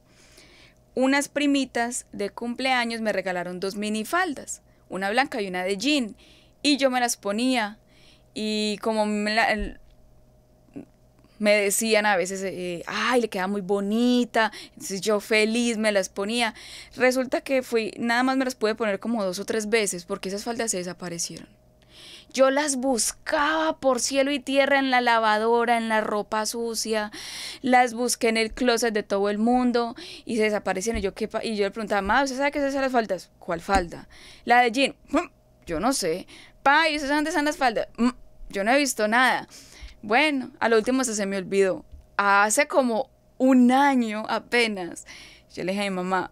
unas primitas de cumpleaños me regalaron dos minifaldas, una blanca y una de jean, y yo me las ponía. Y como la, me decían a veces, eh, ay, le queda muy bonita, entonces yo feliz me las ponía. Resulta que fui, nada más me las pude poner como dos o tres veces porque esas faldas se desaparecieron. Yo las buscaba por cielo y tierra en la lavadora, en la ropa sucia, las busqué en el closet de todo el mundo y se desaparecieron. Y yo, ¿qué y yo le preguntaba, mamá, ¿usted sabe qué es esas las faldas? ¿Cuál falda? La de jean, mm, yo no sé. Pa, ¿y ustedes dónde están las faldas? Mm, yo no he visto nada. Bueno, a lo último se me olvidó. Hace como un año apenas, yo le dije a mi mamá,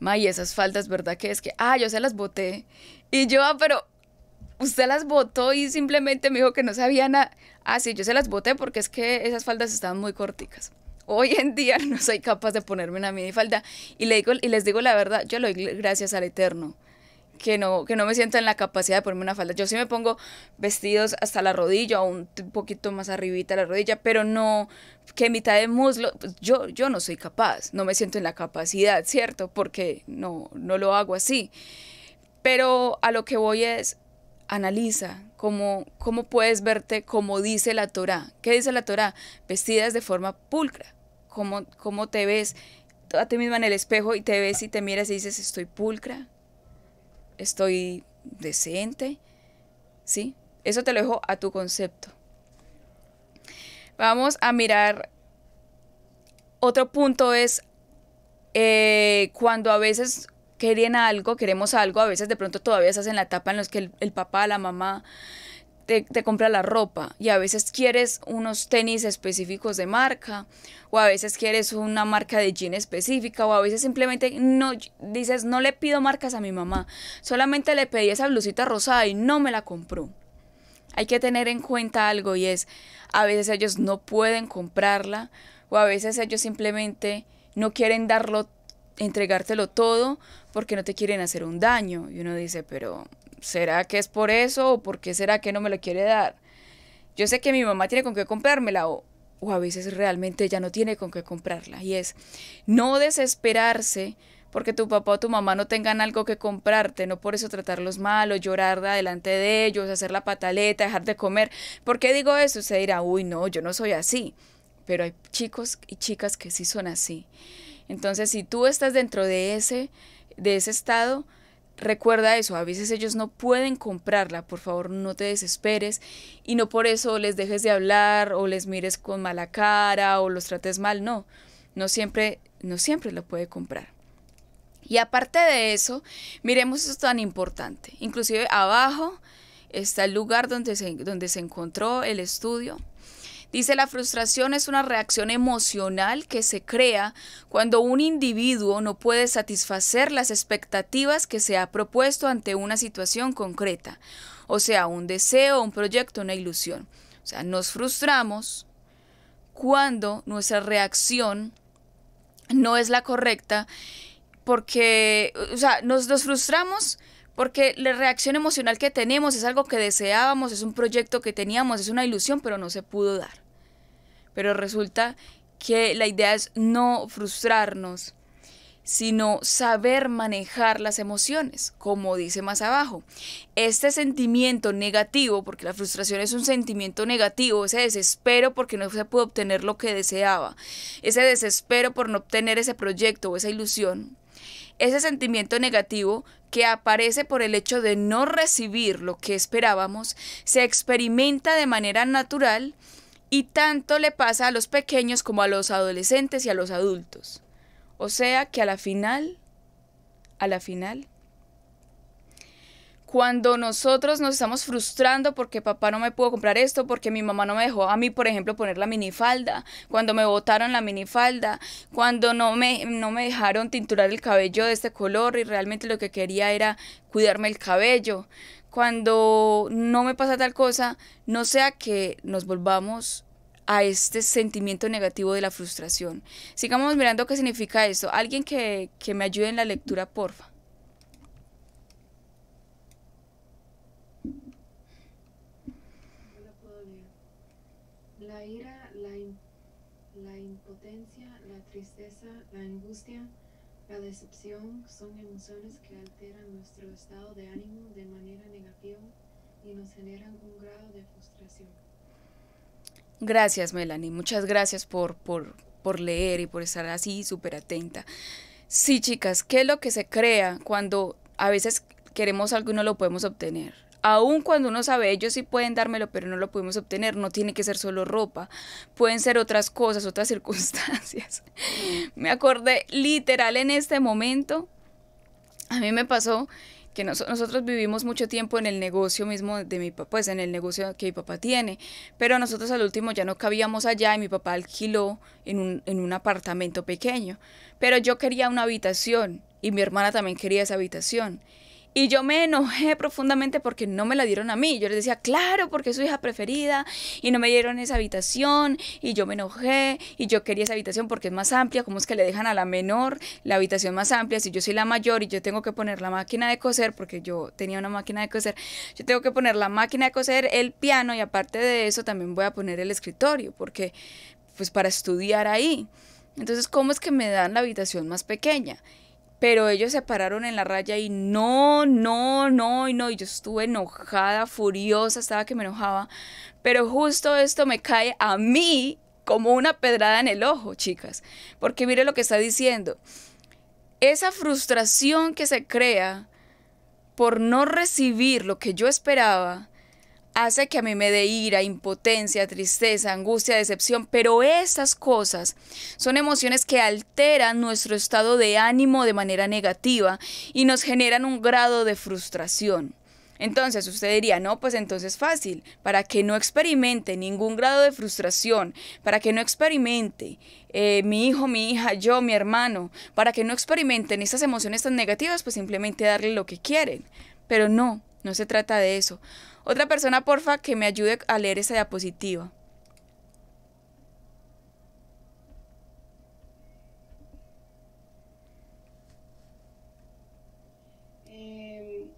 ma, esas faldas, ¿verdad que es que? Ah, yo se las boté. Y yo, ah, pero usted las botó y simplemente me dijo que no sabía nada. Ah, sí, yo se las boté porque es que esas faldas estaban muy corticas. Hoy en día no soy capaz de ponerme una mini Y, le digo, y les digo la verdad, yo lo doy gracias al Eterno que no, que no me siento en la capacidad de ponerme una falda. Yo sí me pongo vestidos hasta la rodilla o un poquito más arribita la rodilla, pero no que mitad de muslo, pues yo, yo no soy capaz, no me siento en la capacidad, ¿cierto? Porque no, no lo hago así. Pero a lo que voy es, analiza cómo, cómo puedes verte como dice la Torá. ¿Qué dice la Torá? Vestidas de forma pulcra. ¿Cómo, cómo te ves a ti misma en el espejo y te ves y te miras y dices, estoy pulcra, estoy decente, ¿sí? Eso te lo dejo a tu concepto. Vamos a mirar, otro punto es eh, cuando a veces querían algo, queremos algo, a veces de pronto todavía estás en la etapa en la que el papá, la mamá, te, compra la ropa y a veces quieres unos tenis específicos de marca o a veces quieres una marca de jean específica o a veces simplemente no dices no le pido marcas a mi mamá, solamente le pedí esa blusita rosada y no me la compró. Hay que tener en cuenta algo y es a veces ellos no pueden comprarla o a veces ellos simplemente no quieren darlo entregártelo todo porque no te quieren hacer un daño y uno dice, pero ¿será que es por eso o por qué será que no me lo quiere dar? Yo sé que mi mamá tiene con qué comprármela o, a veces realmente ya no tiene con qué comprarla. Y es no desesperarse porque tu papá o tu mamá no tengan algo que comprarte, no por eso tratarlos mal o llorar delante de ellos, hacer la pataleta, dejar de comer. ¿Por qué digo eso? Usted dirá, uy, no, yo no soy así. Pero hay chicos y chicas que sí son así. Entonces, si tú estás dentro de ese, de ese estado, Recuerda eso, a veces ellos no pueden comprarla, por favor no te desesperes y no por eso les dejes de hablar o les mires con mala cara o los trates mal, no, no siempre, no siempre lo puede comprar. Y aparte de eso, miremos esto tan importante, inclusive abajo está el lugar donde se, donde se encontró el estudio Dice, la frustración es una reacción emocional que se crea cuando un individuo no puede satisfacer las expectativas que se ha propuesto ante una situación concreta, o sea, un deseo, un proyecto, una ilusión. O sea, nos frustramos cuando nuestra reacción no es la correcta porque, o sea, nos, frustramos porque la reacción emocional que tenemos es algo que deseábamos, es un proyecto que teníamos, es una ilusión, pero no se pudo dar. Pero resulta que la idea es no frustrarnos, sino saber manejar las emociones, como dice más abajo. Este sentimiento negativo, porque la frustración es un sentimiento negativo, ese desespero porque no se pudo obtener lo que deseaba, ese desespero por no obtener ese proyecto o esa ilusión, ese sentimiento negativo que aparece por el hecho de no recibir lo que esperábamos se experimenta de manera natural y tanto le pasa a los pequeños como a los adolescentes y a los adultos. O sea que a la final, a la final, cuando nosotros nos estamos frustrando porque papá no me pudo comprar esto, porque mi mamá no me dejó a mí, por ejemplo, poner la minifalda, cuando me botaron la minifalda, cuando no me, no me dejaron tinturar el cabello de este color y realmente lo que quería era cuidarme el cabello, cuando no me pasa tal cosa, no sea que nos volvamos a este sentimiento negativo de la frustración. Sigamos mirando qué significa esto. Alguien que, que me ayude en la lectura, porfa. la angustia, la decepción son emociones que alteran nuestro estado de ánimo de manera negativa y nos generan un grado de frustración. Gracias, Melanie. Muchas gracias por, leer y por estar así súper atenta. Sí, chicas, ¿qué es lo que se crea cuando a veces queremos algo y no lo podemos obtener? aun cuando uno sabe, ellos sí pueden dármelo, pero no lo pudimos obtener, no tiene que ser solo ropa, pueden ser otras cosas, otras circunstancias. me acordé literal en este momento, a mí me pasó que nosotros vivimos mucho tiempo en el negocio mismo de mi papá, pues en el negocio que mi papá tiene, pero nosotros al último ya no cabíamos allá y mi papá alquiló en un apartamento pequeño, pero yo quería una habitación y mi hermana también quería esa habitación y yo me enojé profundamente porque no me la dieron a mí. Yo les decía, claro, porque es su hija preferida y no me dieron esa habitación y yo me enojé y yo quería esa habitación porque es más amplia. ¿Cómo es que le dejan a la menor la habitación más amplia? Si yo soy la mayor y yo tengo que poner la máquina de coser, porque yo tenía una máquina de coser, yo tengo que poner la máquina de coser, el piano y aparte de eso también voy a poner el escritorio porque pues para estudiar ahí. Entonces, ¿cómo es que me dan la habitación más pequeña? pero ellos se pararon en la raya y no, no, no, y no, y yo estuve enojada, furiosa, estaba que me enojaba, pero justo esto me cae a mí como una pedrada en el ojo, chicas, porque mire lo que está diciendo, esa frustración que se crea por no recibir lo que yo esperaba, hace que a mí me dé ira, impotencia, tristeza, angustia, decepción, pero esas cosas son emociones que alteran nuestro estado de ánimo de manera negativa y nos generan un grado de frustración. Entonces usted diría, no, pues entonces fácil, para que no experimente ningún grado de frustración, para que no experimente eh, mi hijo, mi hija, yo, mi hermano, para que no experimenten estas emociones tan negativas, pues simplemente darle lo que quieren. Pero no, no se trata de eso. Otra persona, porfa, que me ayude a leer esa diapositiva. Em,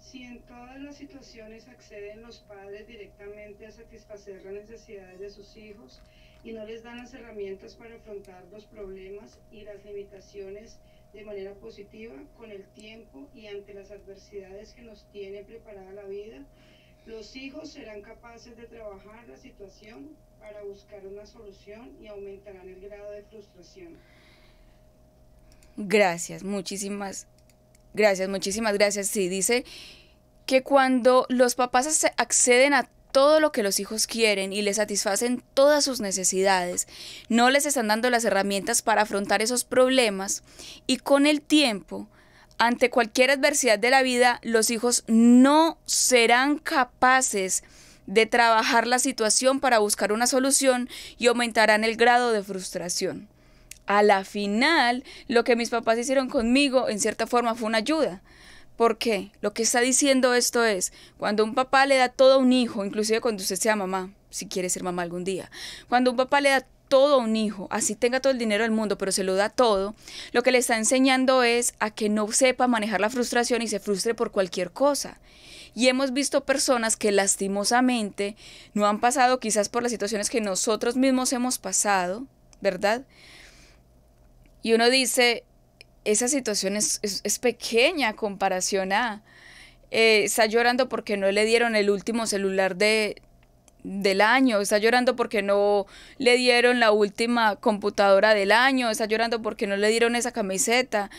si en todas las situaciones acceden los padres directamente a satisfacer las necesidades de sus hijos y no les dan las herramientas para afrontar los problemas y las limitaciones de manera positiva con el tiempo y ante las adversidades que nos tiene preparada la vida. Los hijos serán capaces de trabajar la situación para buscar una solución y aumentarán el grado de frustración. Gracias, muchísimas gracias, muchísimas gracias. Sí, dice que cuando los papás acceden a todo lo que los hijos quieren y les satisfacen todas sus necesidades, no les están dando las herramientas para afrontar esos problemas y con el tiempo, ante cualquier adversidad de la vida, los hijos no serán capaces de trabajar la situación para buscar una solución y aumentarán el grado de frustración. A la final, lo que mis papás hicieron conmigo, en cierta forma, fue una ayuda qué? lo que está diciendo esto es, cuando un papá le da todo a un hijo, inclusive cuando usted sea mamá, si quiere ser mamá algún día, cuando un papá le da todo a un hijo, así tenga todo el dinero del mundo, pero se lo da todo, lo que le está enseñando es a que no sepa manejar la frustración y se frustre por cualquier cosa. Y hemos visto personas que lastimosamente no han pasado quizás por las situaciones que nosotros mismos hemos pasado, ¿verdad? Y uno dice, esa situación es, es, pequeña comparación a... Eh, está llorando porque no le dieron el último celular del año, está llorando porque no le dieron la última computadora del año, está llorando porque no le dieron esa camiseta.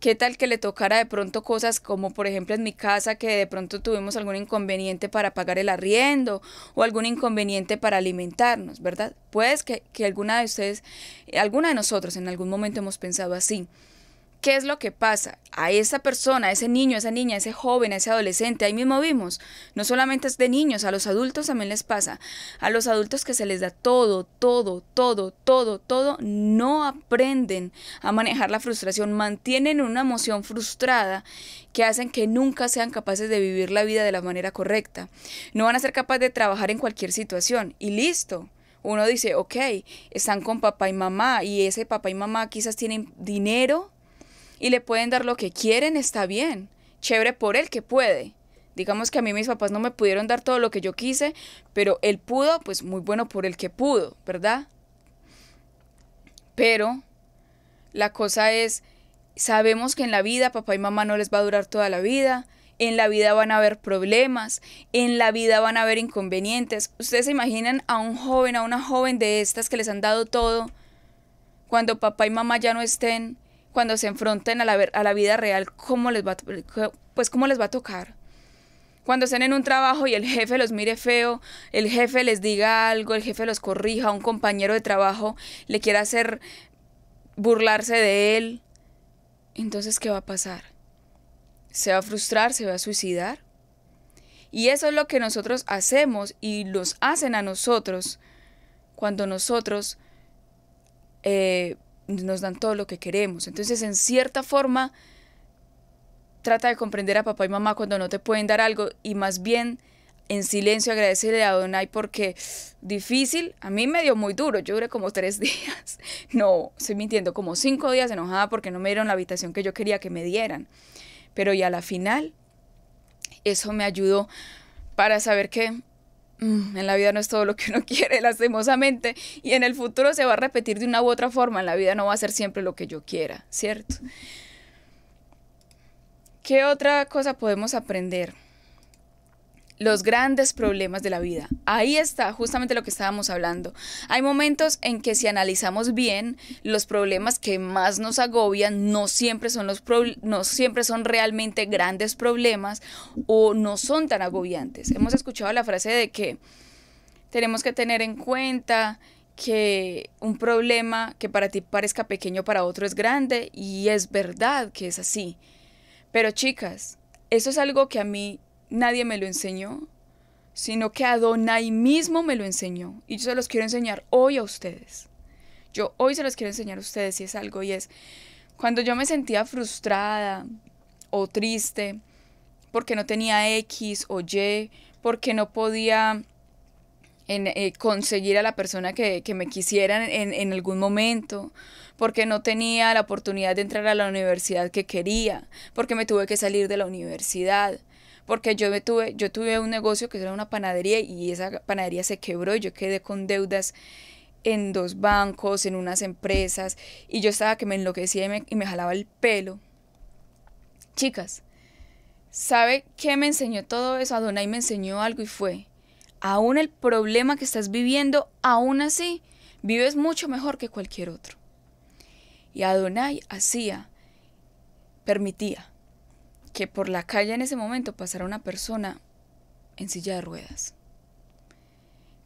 ¿Qué tal que le tocara de pronto cosas como, por ejemplo, en mi casa, que de pronto tuvimos algún inconveniente para pagar el arriendo o algún inconveniente para alimentarnos, ¿verdad? Pues que alguna de ustedes, alguna de nosotros en algún momento hemos pensado así. ¿Qué es lo que pasa? A esa persona, a ese niño, a esa niña, a ese joven, a ese adolescente, ahí mismo vimos. No solamente es de niños, a los adultos también les pasa. A los adultos que se les da todo, todo, todo, todo, todo, no aprenden a manejar la frustración, mantienen una emoción frustrada que hacen que nunca sean capaces de vivir la vida de la manera correcta. No van a ser capaces de trabajar en cualquier situación y listo uno dice, ok, están con papá y mamá y ese papá y mamá quizás tienen dinero y le pueden dar lo que quieren, está bien. Chévere por el que puede. Digamos que a mí mis papás no me pudieron dar todo lo que yo quise, pero él pudo, pues muy bueno por el que pudo, ¿verdad? Pero la cosa es, sabemos que en la vida papá y mamá no les va a durar toda la vida, en la vida van a haber problemas, en la vida van a haber inconvenientes. Ustedes se imaginan a un joven, a una joven de estas que les han dado todo, cuando papá y mamá ya no estén cuando se enfrenten a la, a la vida real, ¿cómo les, va, pues, ¿cómo les va a tocar? Cuando estén en un trabajo y el jefe los mire feo, el jefe les diga algo, el jefe los corrija, un compañero de trabajo le quiera hacer burlarse de él, entonces ¿qué va a pasar? ¿Se va a frustrar? ¿Se va a suicidar? Y eso es lo que nosotros hacemos y los hacen a nosotros cuando nosotros eh, nos dan todo lo que queremos. Entonces, en cierta forma, trata de comprender a papá y mamá cuando no te pueden dar algo y más bien en silencio agradecerle a Donai porque difícil, a mí me dio muy duro, yo duré como tres días, no, estoy mintiendo, como cinco días enojada porque no me dieron la habitación que yo quería que me dieran. Pero ya a la final, eso me ayudó para saber que Mm, en la vida no es todo lo que uno quiere, lastimosamente, y en el futuro se va a repetir de una u otra forma, en la vida no va a ser siempre lo que yo quiera, ¿cierto? ¿Qué otra cosa podemos aprender? los grandes problemas de la vida. Ahí está justamente lo que estábamos hablando. Hay momentos en que si analizamos bien, los problemas que más nos agobian no siempre son los no siempre son realmente grandes problemas o no son tan agobiantes. Hemos escuchado la frase de que tenemos que tener en cuenta que un problema que para ti parezca pequeño para otro es grande y es verdad que es así. Pero chicas, eso es algo que a mí nadie me lo enseñó, sino que Adonai mismo me lo enseñó. Y yo se los quiero enseñar hoy a ustedes. Yo hoy se los quiero enseñar a ustedes y es algo y es cuando yo me sentía frustrada o triste porque no tenía X o Y, porque no podía eh, conseguir a la persona que, me quisiera en, algún momento, porque no tenía la oportunidad de entrar a la universidad que quería, porque me tuve que salir de la universidad, porque yo tuve, yo tuve un negocio que era una panadería y esa panadería se quebró y yo quedé con deudas en dos bancos, en unas empresas, y yo estaba que me enloquecía y me, y me jalaba el pelo. Chicas, ¿sabe qué me enseñó todo eso? Adonai me enseñó algo y fue, aún el problema que estás viviendo, aún así, vives mucho mejor que cualquier otro. Y Adonai hacía, permitía que por la calle en ese momento pasara una persona en silla de ruedas.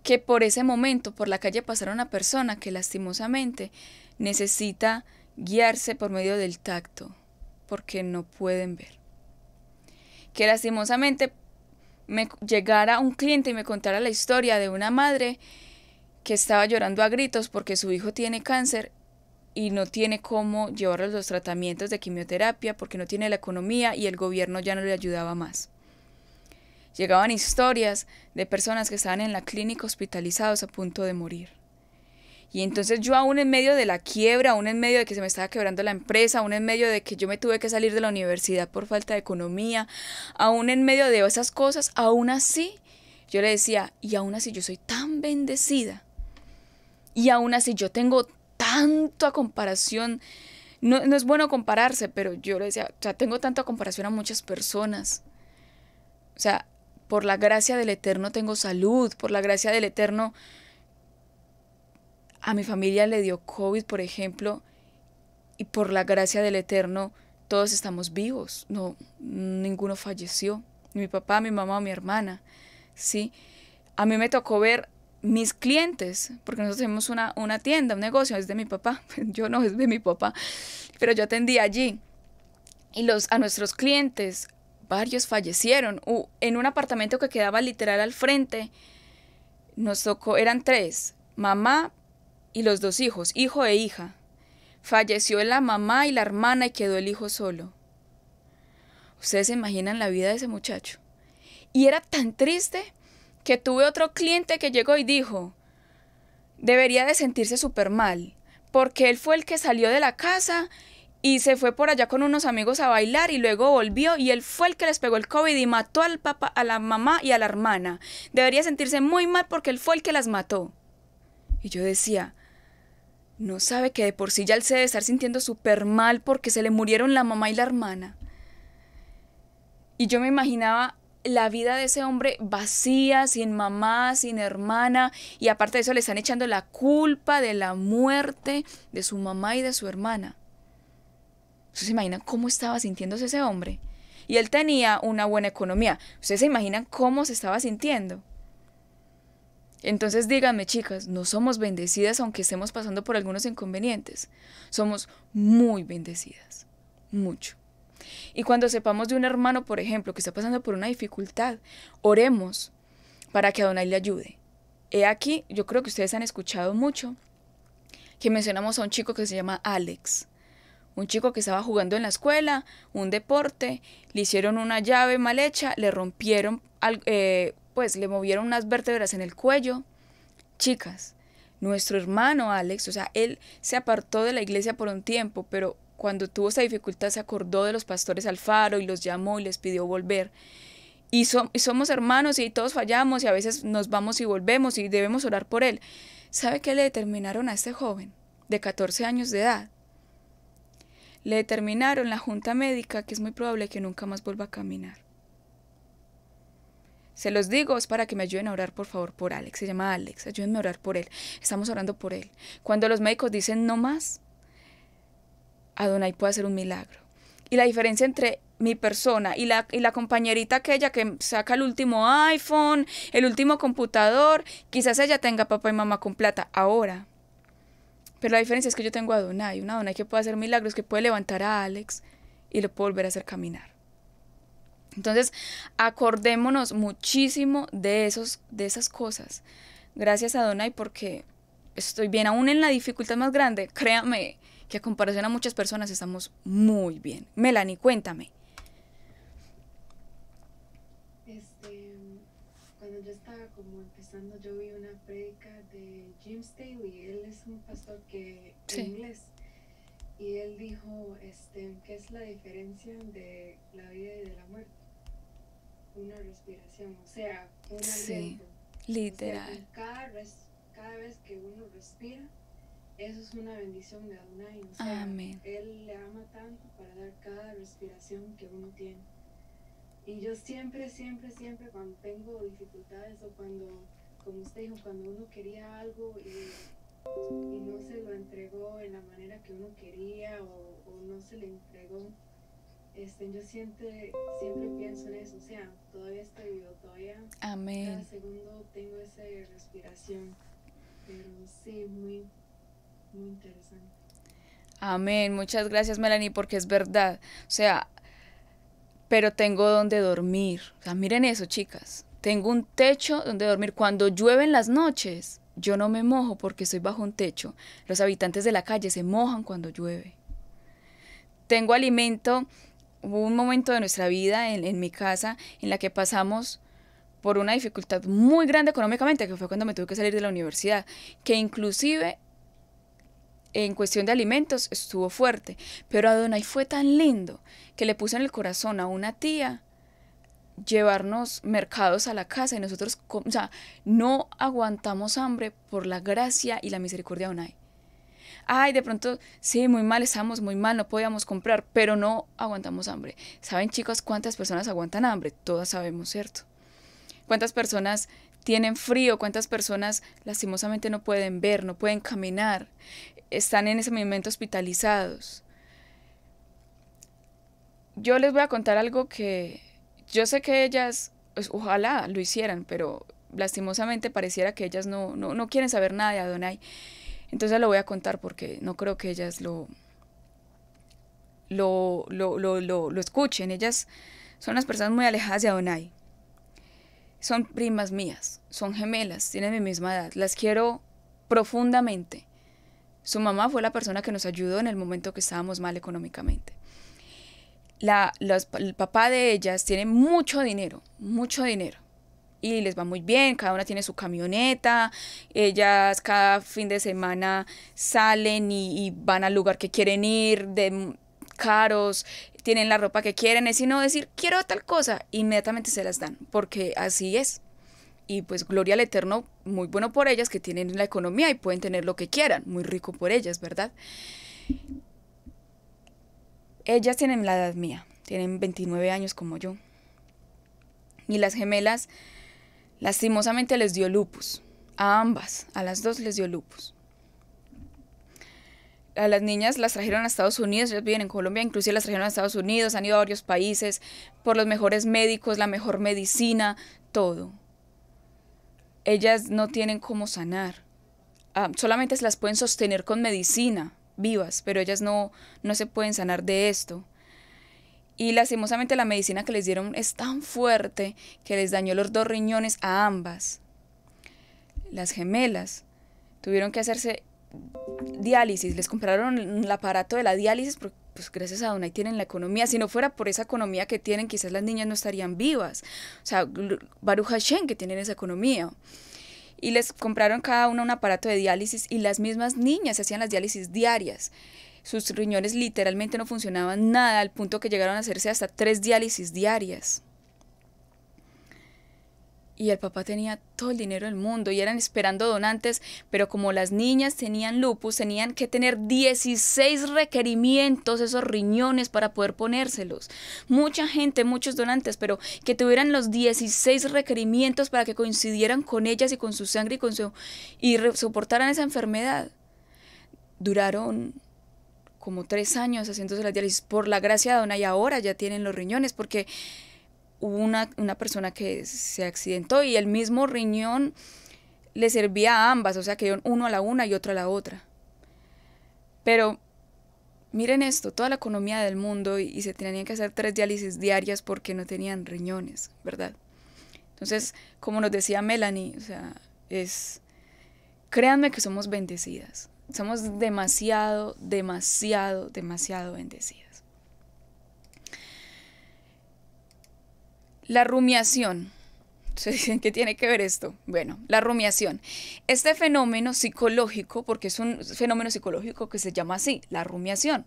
Que por ese momento por la calle pasara una persona que lastimosamente necesita guiarse por medio del tacto, porque no pueden ver. Que lastimosamente me llegara un cliente y me contara la historia de una madre que estaba llorando a gritos porque su hijo tiene cáncer y no tiene cómo llevar los tratamientos de quimioterapia porque no tiene la economía y el gobierno ya no le ayudaba más. Llegaban historias de personas que estaban en la clínica hospitalizados a punto de morir. Y entonces yo aún en medio de la quiebra, aún en medio de que se me estaba quebrando la empresa, aún en medio de que yo me tuve que salir de la universidad por falta de economía, aún en medio de esas cosas, aún así yo le decía, y aún así yo soy tan bendecida, y aún así yo tengo tanto a comparación. No, es bueno compararse, pero yo le decía, o sea, tengo tanta comparación a muchas personas. O sea, por la gracia del Eterno tengo salud, por la gracia del Eterno a mi familia le dio COVID, por ejemplo, y por la gracia del Eterno todos estamos vivos, no ninguno falleció, mi papá, mi mamá mi hermana, ¿sí? A mí me tocó ver mis clientes, porque nosotros tenemos una, tienda, un negocio, es de mi papá, yo no, es de mi papá, pero yo atendía allí. Y los, a nuestros clientes, varios fallecieron. en un apartamento que quedaba literal al frente, nos tocó, eran tres, mamá y los dos hijos, hijo e hija. Falleció la mamá y la hermana y quedó el hijo solo. Ustedes se imaginan la vida de ese muchacho. Y era tan triste que tuve otro cliente que llegó y dijo, debería de sentirse súper mal, porque él fue el que salió de la casa y se fue por allá con unos amigos a bailar y luego volvió y él fue el que les pegó el COVID y mató al papá, a la mamá y a la hermana. Debería sentirse muy mal porque él fue el que las mató. Y yo decía, no sabe que de por sí ya él se debe estar sintiendo súper mal porque se le murieron la mamá y la hermana. Y yo me imaginaba la vida de ese hombre vacía, sin mamá, sin hermana, y aparte de eso le están echando la culpa de la muerte de su mamá y de su hermana. ¿Ustedes se imaginan cómo estaba sintiéndose ese hombre? Y él tenía una buena economía. ¿Ustedes se imaginan cómo se estaba sintiendo? Entonces díganme, chicas, no somos bendecidas aunque estemos pasando por algunos inconvenientes. Somos muy bendecidas. Mucho. Y cuando sepamos de un hermano, por ejemplo, que está pasando por una dificultad, oremos para que a Adonai le ayude. He aquí, yo creo que ustedes han escuchado mucho que mencionamos a un chico que se llama Alex. Un chico que estaba jugando en la escuela, un deporte, le hicieron una llave mal hecha, le rompieron, eh, pues le movieron unas vértebras en el cuello. Chicas, nuestro hermano Alex, o sea, él se apartó de la iglesia por un tiempo, pero cuando tuvo esa dificultad se acordó de los pastores Alfaro y los llamó y les pidió volver. Y, y, somos hermanos y todos fallamos y a veces nos vamos y volvemos y debemos orar por él. ¿Sabe qué le determinaron a este joven de 14 años de edad? Le determinaron la junta médica que es muy probable que nunca más vuelva a caminar. Se los digo, es para que me ayuden a orar, por favor, por Alex. Se llama Alex, ayúdenme a orar por él. Estamos orando por él. Cuando los médicos dicen no más, Adonai puede hacer un milagro. Y la diferencia entre mi persona y la, y la compañerita aquella que saca el último iPhone, el último computador, quizás ella tenga papá y mamá con plata ahora. Pero la diferencia es que yo tengo a Adonai, una Adonai que puede hacer milagros, que puede levantar a Alex y lo puede volver a hacer caminar. Entonces, acordémonos muchísimo de, esos, de esas cosas. Gracias a Donai porque estoy bien, aún en la dificultad más grande, créame, que a comparación a muchas personas estamos muy bien. Melanie, cuéntame. Este, cuando yo estaba como empezando, yo vi una predica de Jim Staley, él es un pastor que en inglés, y él dijo, este, ¿qué es la diferencia de la vida y de la muerte? Una respiración, o sea, una aliento. Sí, literal. cada vez que uno respira, eso es una bendición de Adonai. Amén. Él le ama tanto para dar cada respiración que uno tiene. Y yo siempre, siempre, siempre cuando tengo dificultades o cuando, como usted dijo, cuando uno quería algo y, no se lo entregó en la manera que uno quería o, no se le entregó, este, yo siempre, siempre pienso en eso. O sea, todavía estoy vivo, todavía Amén. cada segundo tengo esa respiración. Pero sí, muy muy interesante. Amén, muchas gracias Melanie, porque es verdad. O sea, pero tengo donde dormir. miren eso, chicas. Tengo un techo donde dormir. Cuando llueven las noches, yo no me mojo porque estoy bajo un techo. Los habitantes de la calle se mojan cuando llueve. Tengo alimento. Hubo un momento de nuestra vida en, en mi casa en la que pasamos por una dificultad muy grande económicamente, que fue cuando me tuve que salir de la universidad, que inclusive en cuestión de alimentos estuvo fuerte, pero Adonai fue tan lindo que le puso en el corazón a una tía llevarnos mercados a la casa y nosotros, o sea, no aguantamos hambre por la gracia y la misericordia de Adonai. Ay, de pronto, sí, muy mal, estábamos muy mal, no podíamos comprar, pero no aguantamos hambre. ¿Saben, chicos, cuántas personas aguantan hambre? Todas sabemos, ¿cierto? ¿Cuántas personas tienen frío? ¿Cuántas personas lastimosamente no pueden ver, no pueden caminar? están en ese momento hospitalizados. Yo les voy a contar algo que yo sé que ellas, pues, ojalá lo hicieran, pero lastimosamente pareciera que ellas no, no, quieren saber nada de Adonai. Entonces lo voy a contar porque no creo que ellas lo, lo, lo, lo, lo, escuchen. Ellas son las personas muy alejadas de Adonai. Son primas mías, son gemelas, tienen mi misma edad. Las quiero profundamente. Su mamá fue la persona que nos ayudó en el momento que estábamos mal económicamente. La, los, el papá de ellas tiene mucho dinero, mucho dinero. Y les va muy bien, cada una tiene su camioneta, ellas cada fin de semana salen y, van al lugar que quieren ir, de caros, tienen la ropa que quieren, es sino decir, quiero tal cosa, inmediatamente se las dan, porque así es y pues gloria al Eterno, muy bueno por ellas que tienen la economía y pueden tener lo que quieran, muy rico por ellas, ¿verdad? Ellas tienen la edad mía, tienen 29 años como yo. Y las gemelas, lastimosamente les dio lupus, a ambas, a las dos les dio lupus. A las niñas las trajeron a Estados Unidos, ellas viven en Colombia, inclusive las trajeron a Estados Unidos, han ido a varios países por los mejores médicos, la mejor medicina, todo ellas no tienen cómo sanar. Ah, solamente se las pueden sostener con medicina, vivas, pero ellas no, no se pueden sanar de esto. Y lastimosamente la medicina que les dieron es tan fuerte que les dañó los dos riñones a ambas. Las gemelas tuvieron que hacerse diálisis, les compraron el aparato de la diálisis porque pues gracias a Donay tienen la economía. Si no fuera por esa economía que tienen, quizás las niñas no estarían vivas. O sea, Baruch Hashem que tienen esa economía. Y les compraron cada una un aparato de diálisis y las mismas niñas hacían las diálisis diarias. Sus riñones literalmente no funcionaban nada, al punto que llegaron a hacerse hasta tres diálisis diarias y el papá tenía todo el dinero del mundo y eran esperando donantes, pero como las niñas tenían lupus, tenían que tener 16 requerimientos, esos riñones para poder ponérselos. Mucha gente, muchos donantes, pero que tuvieran los 16 requerimientos para que coincidieran con ellas y con su sangre y, con su, y soportaran esa enfermedad. Duraron como tres años haciéndose la diálisis por la gracia de Dona y ahora ya tienen los riñones porque hubo una, persona que se accidentó y el mismo riñón le servía a ambas, o sea que uno a la una y otro a la otra. Pero miren esto, toda la economía del mundo y, y, se tenían que hacer tres diálisis diarias porque no tenían riñones, ¿verdad? Entonces, como nos decía Melanie, o sea, es, créanme que somos bendecidas, somos demasiado, demasiado, demasiado bendecidas. La rumiación. Se dicen que tiene que ver esto. Bueno, la rumiación. Este fenómeno psicológico, porque es un fenómeno psicológico que se llama así, la rumiación,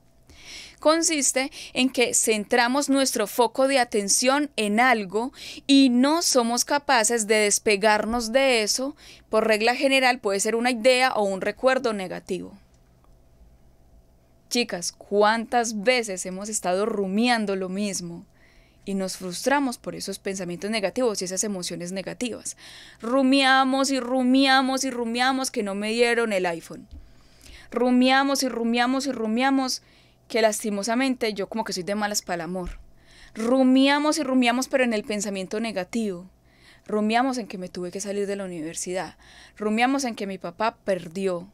consiste en que centramos nuestro foco de atención en algo y no somos capaces de despegarnos de eso. Por regla general puede ser una idea o un recuerdo negativo. Chicas, ¿cuántas veces hemos estado rumiando lo mismo? y nos frustramos por esos pensamientos negativos y esas emociones negativas. Rumiamos y rumiamos y rumiamos que no me dieron el iPhone. Rumiamos y rumiamos y rumiamos que lastimosamente yo como que soy de malas para el amor. Rumiamos y rumiamos pero en el pensamiento negativo. Rumiamos en que me tuve que salir de la universidad. Rumiamos en que mi papá perdió,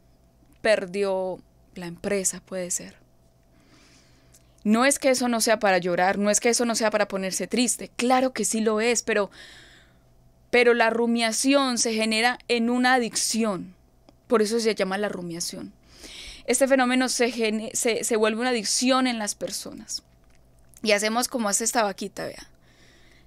perdió la empresa, puede ser no es que eso no sea para llorar, no es que eso no sea para ponerse triste, claro que sí lo es, pero, pero la rumiación se genera en una adicción, por eso se llama la rumiación. Este fenómeno se, se vuelve una adicción en las personas. Y hacemos como hace esta vaquita, vea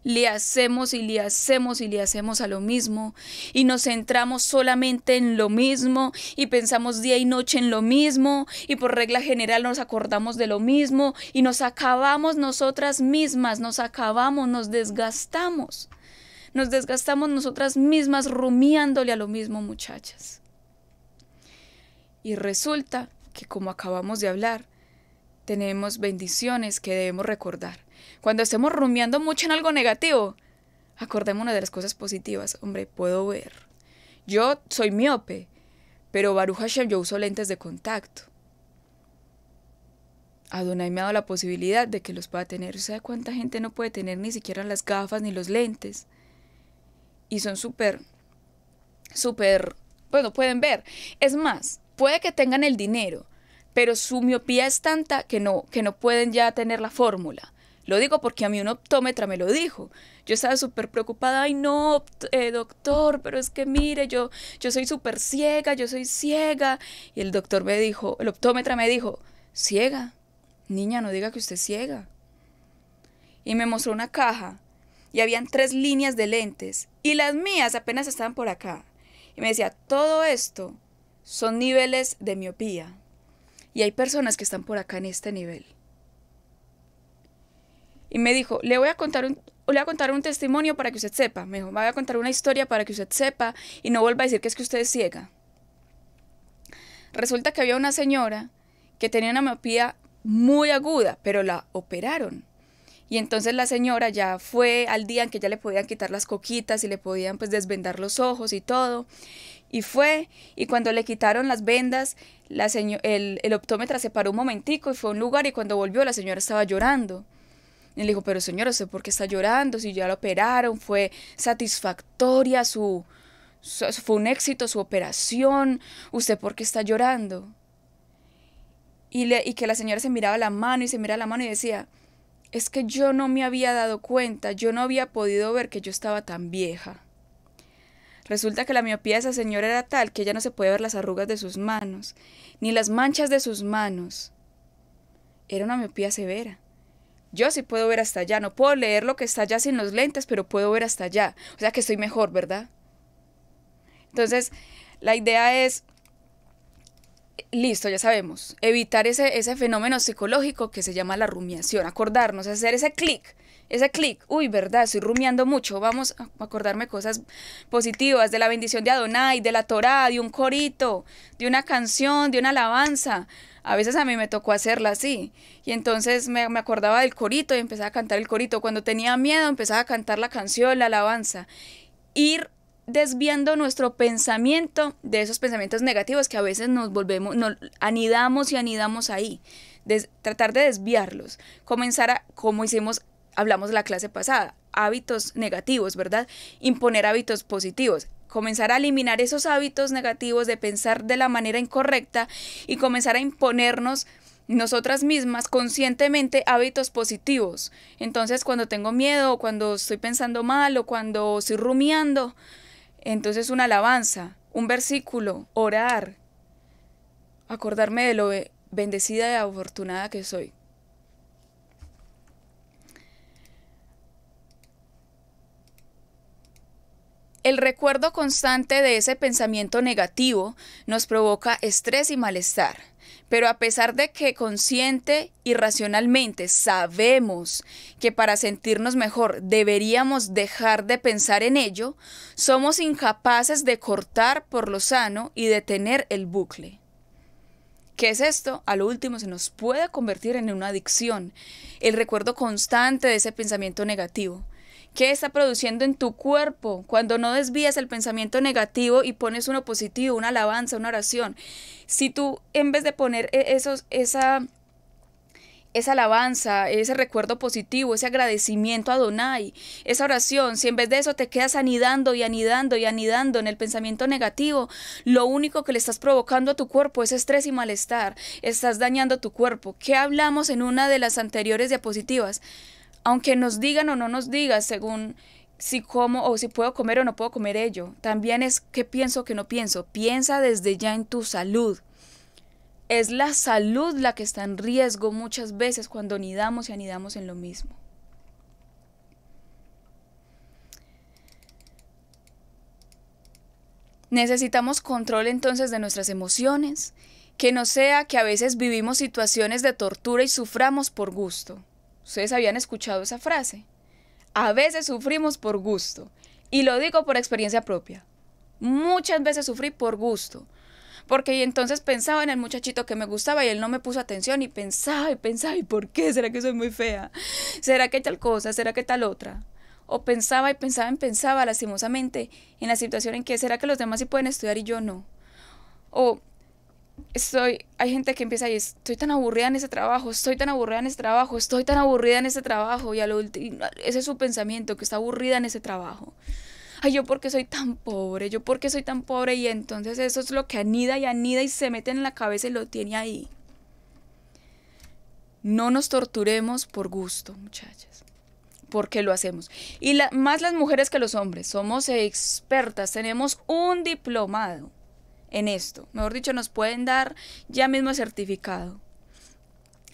le hacemos y le hacemos y le hacemos a lo mismo y nos centramos solamente en lo mismo y pensamos día y noche en lo mismo y por regla general nos acordamos de lo mismo y nos acabamos nosotras mismas, nos acabamos, nos desgastamos. Nos desgastamos nosotras mismas rumiándole a lo mismo, muchachas. Y resulta que, como acabamos de hablar, tenemos bendiciones que debemos recordar cuando estemos rumiando mucho en algo negativo, acordémonos de las cosas positivas. Hombre, puedo ver. Yo soy miope, pero Baruch Hashem, yo uso lentes de contacto. Adonai me ha dado la posibilidad de que los pueda tener. ¿Sabe cuánta gente no puede tener ni siquiera las gafas ni los lentes? Y son súper, súper, bueno, pueden ver. Es más, puede que tengan el dinero, pero su miopía es tanta que no, que no pueden ya tener la fórmula. Lo digo porque a mí un optómetra me lo dijo. Yo estaba súper preocupada, ay no, eh, doctor, pero es que mire, yo, yo soy súper ciega, yo soy ciega. Y el doctor me dijo, el optómetra me dijo, ciega, niña, no diga que usted es ciega. Y me mostró una caja y habían tres líneas de lentes y las mías apenas estaban por acá. Y me decía, todo esto son niveles de miopía. Y hay personas que están por acá en este nivel y me dijo, le voy a contar un, le voy a contar un testimonio para que usted sepa. Me dijo, voy a contar una historia para que usted sepa y no vuelva a decir que es que usted es ciega. Resulta que había una señora que tenía una miopía muy aguda, pero la operaron. Y entonces la señora ya fue al día en que ya le podían quitar las coquitas y le podían pues desvendar los ojos y todo. Y fue, y cuando le quitaron las vendas, la el, el optómetra se paró un momentico y fue a un lugar y cuando volvió la señora estaba llorando. Y le dijo, pero señora, ¿usted por qué está llorando? Si ya la operaron, fue satisfactoria su, fue un éxito su operación, ¿usted por qué está llorando? Y, le, y que la señora se miraba la mano y se miraba la mano y decía, es que yo no me había dado cuenta, yo no había podido ver que yo estaba tan vieja. Resulta que la miopía de esa señora era tal que ella no se puede ver las arrugas de sus manos, ni las manchas de sus manos. Era una miopía severa. Yo sí puedo ver hasta allá, no puedo leer lo que está allá sin los lentes, pero puedo ver hasta allá. O sea que estoy mejor, ¿verdad? Entonces, la idea es, listo, ya sabemos, evitar ese, fenómeno psicológico que se llama la rumiación, acordarnos, hacer ese clic, ese clic, uy, verdad, estoy rumiando mucho, vamos a acordarme cosas positivas, de la bendición de Adonai, de la Torá, de un corito, de una canción, de una alabanza, a veces a mí me tocó hacerla así. Y entonces me, acordaba del corito y empezaba a cantar el corito. Cuando tenía miedo empezaba a cantar la canción, la alabanza. Ir desviando nuestro pensamiento de esos pensamientos negativos que a veces nos volvemos, nos anidamos y anidamos ahí. tratar de desviarlos. Comenzar a, como hicimos, hablamos la clase pasada, hábitos negativos, ¿verdad? Imponer hábitos positivos comenzar a eliminar esos hábitos negativos de pensar de la manera incorrecta y comenzar a imponernos nosotras mismas conscientemente hábitos positivos. Entonces cuando tengo miedo, o cuando estoy pensando mal o cuando estoy rumiando, entonces una alabanza, un versículo, orar, acordarme de lo bendecida y afortunada que soy. El recuerdo constante de ese pensamiento negativo nos provoca estrés y malestar. Pero a pesar de que consciente y racionalmente sabemos que para sentirnos mejor deberíamos dejar de pensar en ello, somos incapaces de cortar por lo sano y detener el bucle. ¿Qué es esto? A lo último se nos puede convertir en una adicción, el recuerdo constante de ese pensamiento negativo. ¿Qué está produciendo en tu cuerpo cuando no desvías el pensamiento negativo y pones uno positivo, una alabanza, una oración? Si tú en vez de poner e-, esos, esa, esa alabanza, ese recuerdo positivo, ese agradecimiento a Donai, esa oración, si en vez de eso te quedas anidando y anidando y anidando en el pensamiento negativo, lo único que le estás provocando a tu cuerpo es estrés y malestar, estás dañando tu cuerpo. ¿Qué hablamos en una de las anteriores diapositivas? aunque nos digan o no nos digan según si como o si puedo comer o no puedo comer ello. También es qué pienso o no pienso. Piensa desde ya en tu salud. Es la salud la que está en riesgo muchas veces cuando anidamos y anidamos en lo mismo. Necesitamos control entonces de nuestras emociones, que no sea que a veces vivimos situaciones de tortura y suframos por gusto. Ustedes habían escuchado esa frase. A veces sufrimos por gusto. Y lo digo por experiencia propia. Muchas veces sufrí por gusto. Porque entonces pensaba en el muchachito que me gustaba y él no me puso atención y pensaba y pensaba, ¿y por qué? ¿Será que soy muy fea? ¿Será que tal cosa? ¿Será que tal otra? O pensaba y pensaba y pensaba lastimosamente en la situación en que será que los demás sí pueden estudiar y yo no. O estoy, hay gente que empieza y estoy tan aburrida en ese trabajo, estoy tan aburrida en ese trabajo, estoy tan aburrida en ese trabajo y a lo ese es su pensamiento, que está aburrida en ese trabajo. Ay, yo porque soy tan pobre, yo porque soy tan pobre y entonces eso es lo que anida y anida y se mete en la cabeza y lo tiene ahí. No nos torturemos por gusto, muchachas porque lo hacemos. Y más las mujeres que los hombres. Somos expertas, tenemos un diplomado en esto. Mejor dicho, nos pueden dar ya mismo certificado.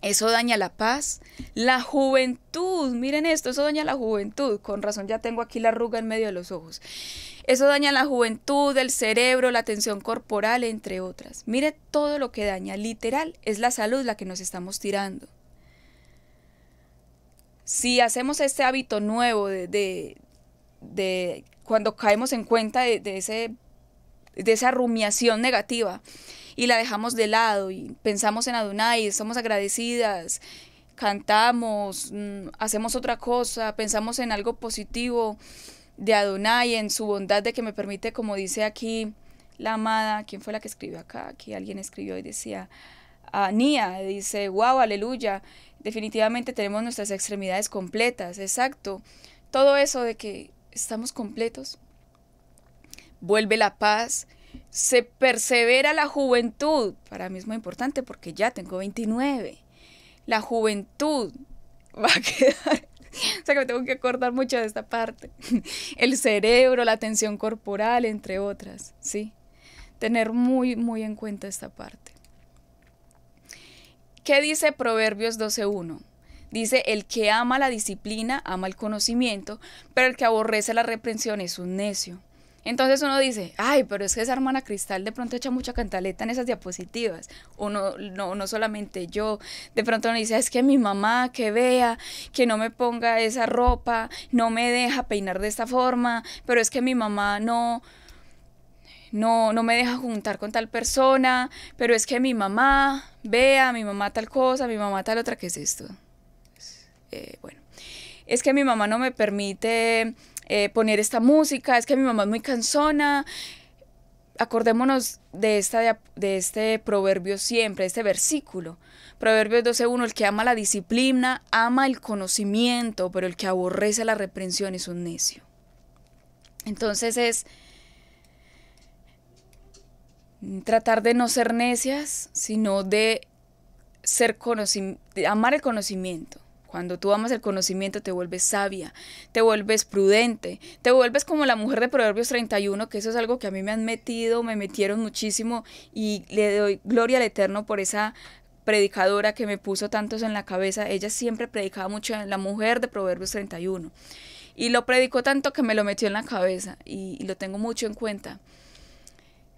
Eso daña la paz. La juventud, miren esto, eso daña la juventud. Con razón ya tengo aquí la arruga en medio de los ojos. Eso daña la juventud, el cerebro, la tensión corporal, entre otras. Mire todo lo que daña. Literal, es la salud la que nos estamos tirando. Si hacemos este hábito nuevo de, cuando caemos en cuenta de ese de esa rumiación negativa y la dejamos de lado y pensamos en Adonai, somos agradecidas, cantamos, mm, hacemos otra cosa, pensamos en algo positivo de Adonai, en su bondad de que me permite, como dice aquí la amada, ¿quién fue la que escribió acá? Aquí alguien escribió y decía, Nia, dice, wow, aleluya, definitivamente tenemos nuestras extremidades completas, exacto. Todo eso de que estamos completos, vuelve la paz, se persevera la juventud, para mí es muy importante porque ya tengo 29, la juventud va a quedar, o sea que me tengo que acordar mucho de esta parte, el cerebro, la tensión corporal, entre otras, ¿sí? Tener muy, muy en cuenta esta parte. ¿Qué dice Proverbios 12.1? Dice, el que ama la disciplina ama el conocimiento, pero el que aborrece la reprensión es un necio. Entonces uno dice, ay, pero es que esa hermana Cristal de pronto echa mucha cantaleta en esas diapositivas. Uno, no, solamente yo. De pronto uno dice, es que mi mamá que vea, que no me ponga esa ropa, no me deja peinar de esta forma, pero es que mi mamá no, no, no me deja juntar con tal persona, pero es que mi mamá vea, mi mamá tal cosa, mi mamá tal otra, ¿qué es esto? Eh, bueno, es que mi mamá no me permite eh, poner esta música, es que mi mamá es muy cansona. Acordémonos de, esta, de, este proverbio siempre, de este versículo. Proverbios 12.1, el que ama la disciplina, ama el conocimiento, pero el que aborrece la reprensión es un necio. Entonces es tratar de no ser necias, sino de ser de amar el conocimiento, cuando tú amas el conocimiento te vuelves sabia, te vuelves prudente, te vuelves como la mujer de Proverbios 31, que eso es algo que a mí me han metido, me metieron muchísimo y le doy gloria al Eterno por esa predicadora que me puso tantos en la cabeza. Ella siempre predicaba mucho en la mujer de Proverbios 31 y lo predicó tanto que me lo metió en la cabeza y lo tengo mucho en cuenta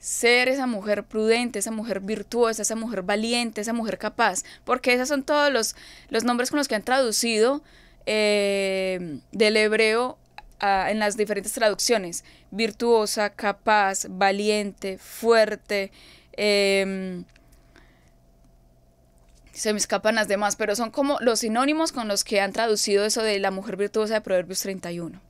ser esa mujer prudente, esa mujer virtuosa, esa mujer valiente, esa mujer capaz, porque esos son todos los, los nombres con los que han traducido eh, del hebreo en las diferentes traducciones. Virtuosa, capaz, valiente, fuerte. Em, se me escapan las demás, pero son como los sinónimos con los que han traducido eso de la mujer virtuosa de Proverbios 31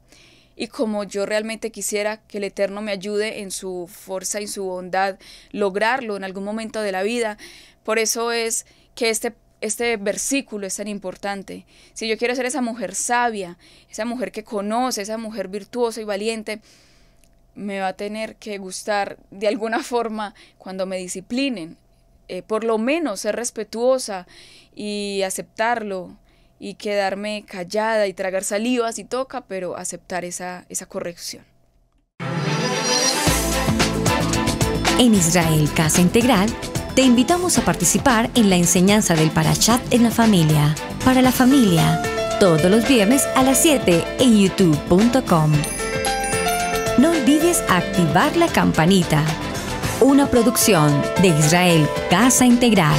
y como yo realmente quisiera que el Eterno me ayude en su fuerza y su bondad lograrlo en algún momento de la vida. Por eso es que este, este versículo es tan importante. Si yo quiero ser esa mujer sabia, esa mujer que conoce, esa mujer virtuosa y valiente, me va a tener que gustar de alguna forma cuando me disciplinen. Eh, por lo menos ser respetuosa y aceptarlo y quedarme callada y tragar saliva si toca, pero aceptar esa, corrección. En Israel Casa Integral, te invitamos a participar en la enseñanza del Parashat en la familia, para la familia, todos los viernes a las 7 en youtube.com. No olvides activar la campanita. Una producción de Israel Casa Integral.